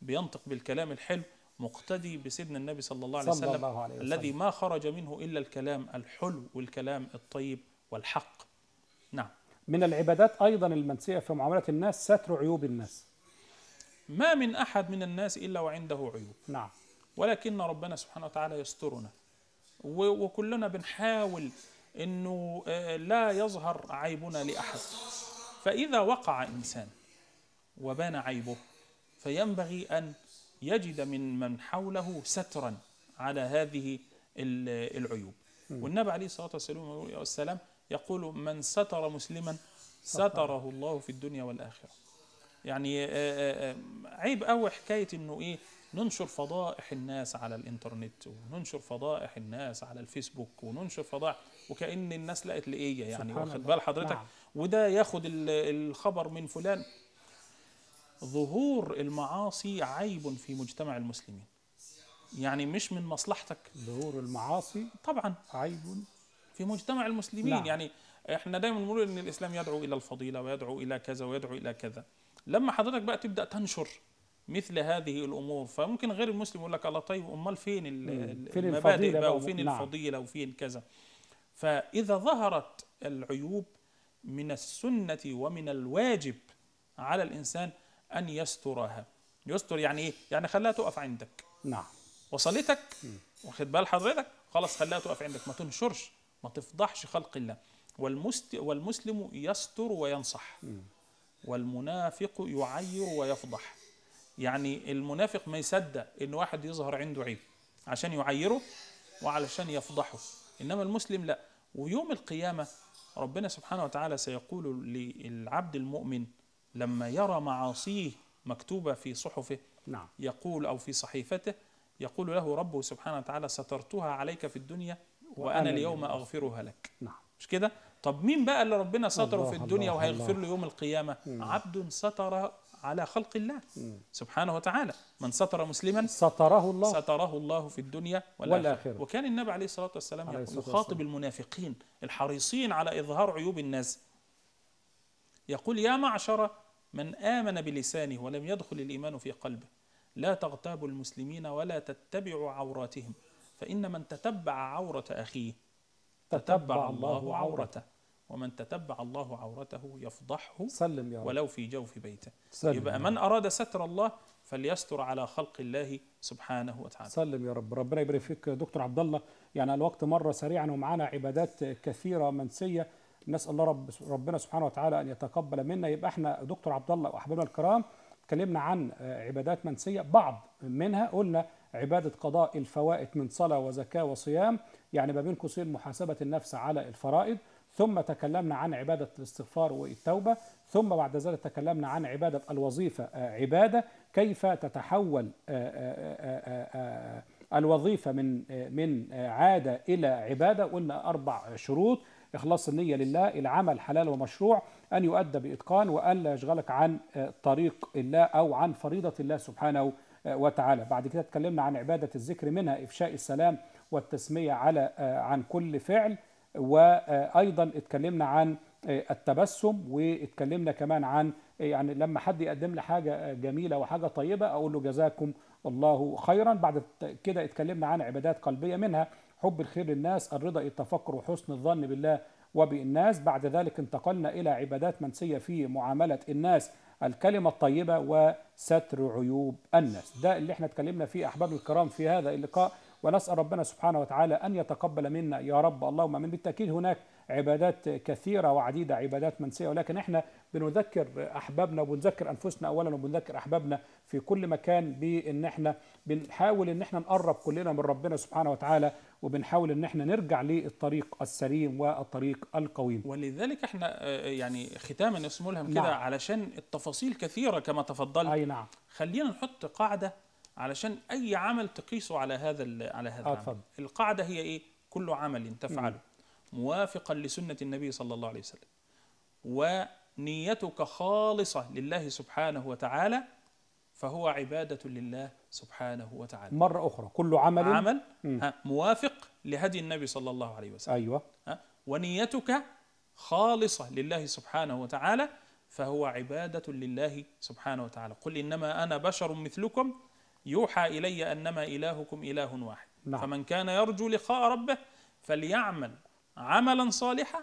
بينطق بالكلام الحلو مقتدي بسيدنا النبي صلى الله عليه وسلم الله عليه وسلم. الذي ما خرج منه الا الكلام الحلو والكلام الطيب والحق نعم من العبادات ايضا المنسيه في معامله الناس ستر عيوب الناس ما من احد من الناس الا وعنده عيوب نعم ولكن ربنا سبحانه وتعالى يسترنا وكلنا بنحاول انه آه، لا يظهر عيبنا لاحد فاذا وقع انسان وبان عيبه فينبغي ان يجد من من حوله سترا على هذه العيوب والنبي عليه الصلاه والسلام يقول من ستر مسلما ستره الله في الدنيا والاخره يعني آه، آه، عيب قوي حكايه انه ايه ننشر فضائح الناس على الانترنت وننشر فضائح الناس على الفيسبوك وننشر فضائح وكأن الناس لقت لقية يعني واخد بال حضرتك نعم. وده ياخد الخبر من فلان ظهور المعاصي عيب في مجتمع المسلمين يعني مش من مصلحتك ظهور المعاصي طبعا عيب في مجتمع المسلمين نعم. يعني احنا دايما بنقول ان الاسلام يدعو الى الفضيله ويدعو الى كذا ويدعو الى كذا لما حضرتك بقى تبدا تنشر مثل هذه الامور فممكن غير المسلم يقول لك الله طيب امال فين المبادئ بقى وفين نعم. الفضيله وفين كذا فاذا ظهرت العيوب من السنه ومن الواجب على الانسان ان يسترها يستر يعني ايه يعني خليها تقف عندك نعم وصلتك واخد بال حضرتك خلاص خليها تقف عندك ما تنشرش ما تفضحش خلق الله والمست... والمسلم يستر وينصح والمنافق يعير ويفضح يعني المنافق ما يصدق ان واحد يظهر عنده عيب عشان يعيره وعلشان يفضحه انما المسلم لا ويوم القيامه ربنا سبحانه وتعالى سيقول للعبد المؤمن لما يرى معاصيه مكتوبه في صحفه نعم. يقول او في صحيفته يقول له ربه سبحانه وتعالى سترتها عليك في الدنيا وانا اليوم اغفرها لك نعم مش كده طب مين بقى اللي ربنا ستره في الدنيا وهيغفر له يوم القيامه نعم. عبد ستر على خلق الله سبحانه وتعالى من ستر مسلما ستره الله ستره الله في الدنيا والآخرة وكان النبي عليه الصلاة والسلام عليه الصلاة يخاطب المنافقين الحريصين على إظهار عيوب الناس يقول يا معشر من آمن بلسانه ولم يدخل الإيمان في قلبه لا تغتابوا المسلمين ولا تتبعوا عوراتهم فإن من تتبع عورة أخيه تتبع الله عورته ومن تتبع الله عورته يفضحه سلم يا رب. ولو في جوف بيته سلم يبقى من أراد ستر الله فليستر على خلق الله سبحانه وتعالى سلم يا رب ربنا يبارك فيك دكتور عبد الله يعني الوقت مر سريعا ومعانا عبادات كثيرة منسية نسأل الله رب ربنا سبحانه وتعالى أن يتقبل منا يبقى احنا دكتور عبد الله وأحبابنا الكرام اتكلمنا عن آه، عبادات منسية بعض منها قلنا عبادة قضاء الفوائد من صلاة وزكاة وصيام يعني ما بين قوسين محاسبة النفس على الفرائض ثم تكلمنا عن عبادة الاستغفار والتوبة ثم بعد ذلك تكلمنا عن عبادة الوظيفة آه، عبادة كيف تتحول آه، آه، الوظيفة من من عادة إلى عبادة قلنا أربع شروط إخلاص النية لله العمل حلال ومشروع أن يؤدى بإتقان وألا يشغلك عن طريق الله أو عن فريضة الله سبحانه وتعالى بعد كده تكلمنا عن عبادة الذكر منها إفشاء السلام والتسمية على عن كل فعل وايضا اتكلمنا عن التبسم واتكلمنا كمان عن يعني لما حد يقدم لي حاجه جميله وحاجه طيبه اقول له جزاكم الله خيرا بعد كده اتكلمنا عن عبادات قلبيه منها حب الخير للناس الرضا التفكر وحسن الظن بالله وبالناس بعد ذلك انتقلنا الى عبادات منسيه في معامله الناس الكلمه الطيبه وستر عيوب الناس ده اللي احنا اتكلمنا فيه احباب الكرام في هذا اللقاء ونسأل ربنا سبحانه وتعالى أن يتقبل منا يا رب اللهم من بالتأكيد هناك عبادات كثيرة وعديدة عبادات منسية ولكن احنا بنذكر أحبابنا وبنذكر أنفسنا أولا وبنذكر أحبابنا في كل مكان بأن احنا بنحاول أن احنا نقرب كلنا من ربنا سبحانه وتعالى وبنحاول ان احنا نرجع للطريق السليم والطريق القويم ولذلك احنا آه، يعني ختاما يا سمو كده نعم. علشان التفاصيل كثيره كما تفضلت اي نعم خلينا نحط قاعده علشان اي عمل تقيسه على هذا على هذا آه، العمل القاعده هي ايه كل عمل تفعله موافقا لسنه النبي صلى الله عليه وسلم ونيتك خالصه لله سبحانه وتعالى فهو عباده لله سبحانه وتعالى مره اخرى كل عمل عمل موافق لهدي النبي صلى الله عليه وسلم ايوه ونيتك خالصه لله سبحانه وتعالى فهو عباده لله سبحانه وتعالى قل انما انا بشر مثلكم يوحى إلي أنما إلهكم إله واحد نعم. فمن كان يرجو لقاء ربه فليعمل عملا صالحا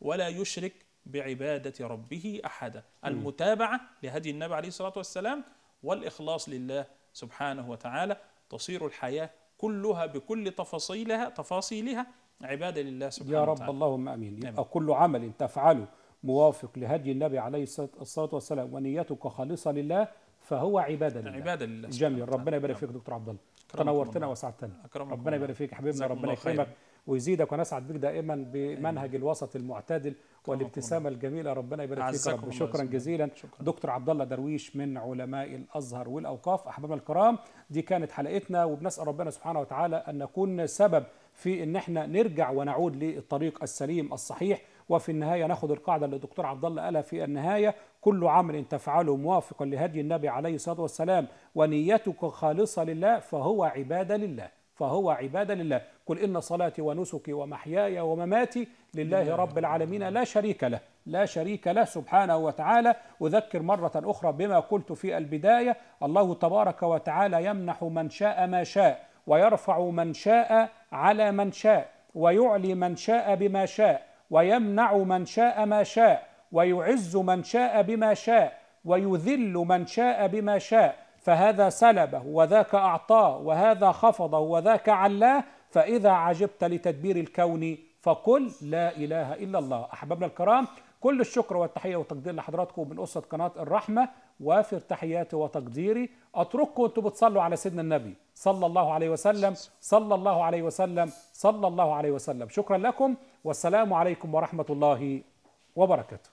ولا يشرك بعبادة ربه أحدا المتابعة لهدي النبي عليه الصلاة والسلام والإخلاص لله سبحانه وتعالى تصير الحياة كلها بكل تفاصيلها تفاصيلها عبادة لله سبحانه وتعالى يا رب وتعالى. اللهم أمين يبقى أمين. كل عمل تفعله موافق لهدي النبي عليه الصلاة والسلام ونيتك خالصة لله فهو عباده لله عباده لله جميل ربنا يبارك فيك دكتور عبد الله تنورتنا وسعدتنا ربنا يبارك فيك حبيبنا ربنا يكرمك ويزيدك ونسعد بك دائما بمنهج الوسط المعتدل والابتسامه الجميله ربنا يبارك فيك رب شكرا جزيلا شكرا. دكتور عبد الله درويش من علماء الازهر والاوقاف احبابنا الكرام دي كانت حلقتنا وبنسال ربنا سبحانه وتعالى ان نكون سبب في ان احنا نرجع ونعود للطريق السليم الصحيح وفي النهايه ناخذ القاعده اللي الدكتور عبد الله قالها في النهايه كل عمل تفعله موافقا لهدي النبي عليه الصلاه والسلام ونيتك خالصه لله فهو عباده لله فهو عباده لله قل ان صلاتي ونسكي ومحياي ومماتي لله رب العالمين لا شريك له لا شريك له سبحانه وتعالى اذكر مره اخرى بما قلت في البدايه الله تبارك وتعالى يمنح من شاء ما شاء ويرفع من شاء على من شاء ويعلي من شاء بما شاء ويمنع من شاء ما شاء ويعز من شاء بما شاء ويذل من شاء بما شاء فهذا سلبه وذاك أعطاه وهذا خفضه وذاك علاه فإذا عجبت لتدبير الكون فقل لا إله إلا الله أحبابنا الكرام كل الشكر والتحية والتقدير لحضراتكم من أسرة قناة الرحمة وافر تحياتي وتقديري اترككم انتم بتصلوا على سيدنا النبي صلى الله عليه وسلم صلى الله عليه وسلم صلى الله عليه وسلم شكرا لكم والسلام عليكم ورحمه الله وبركاته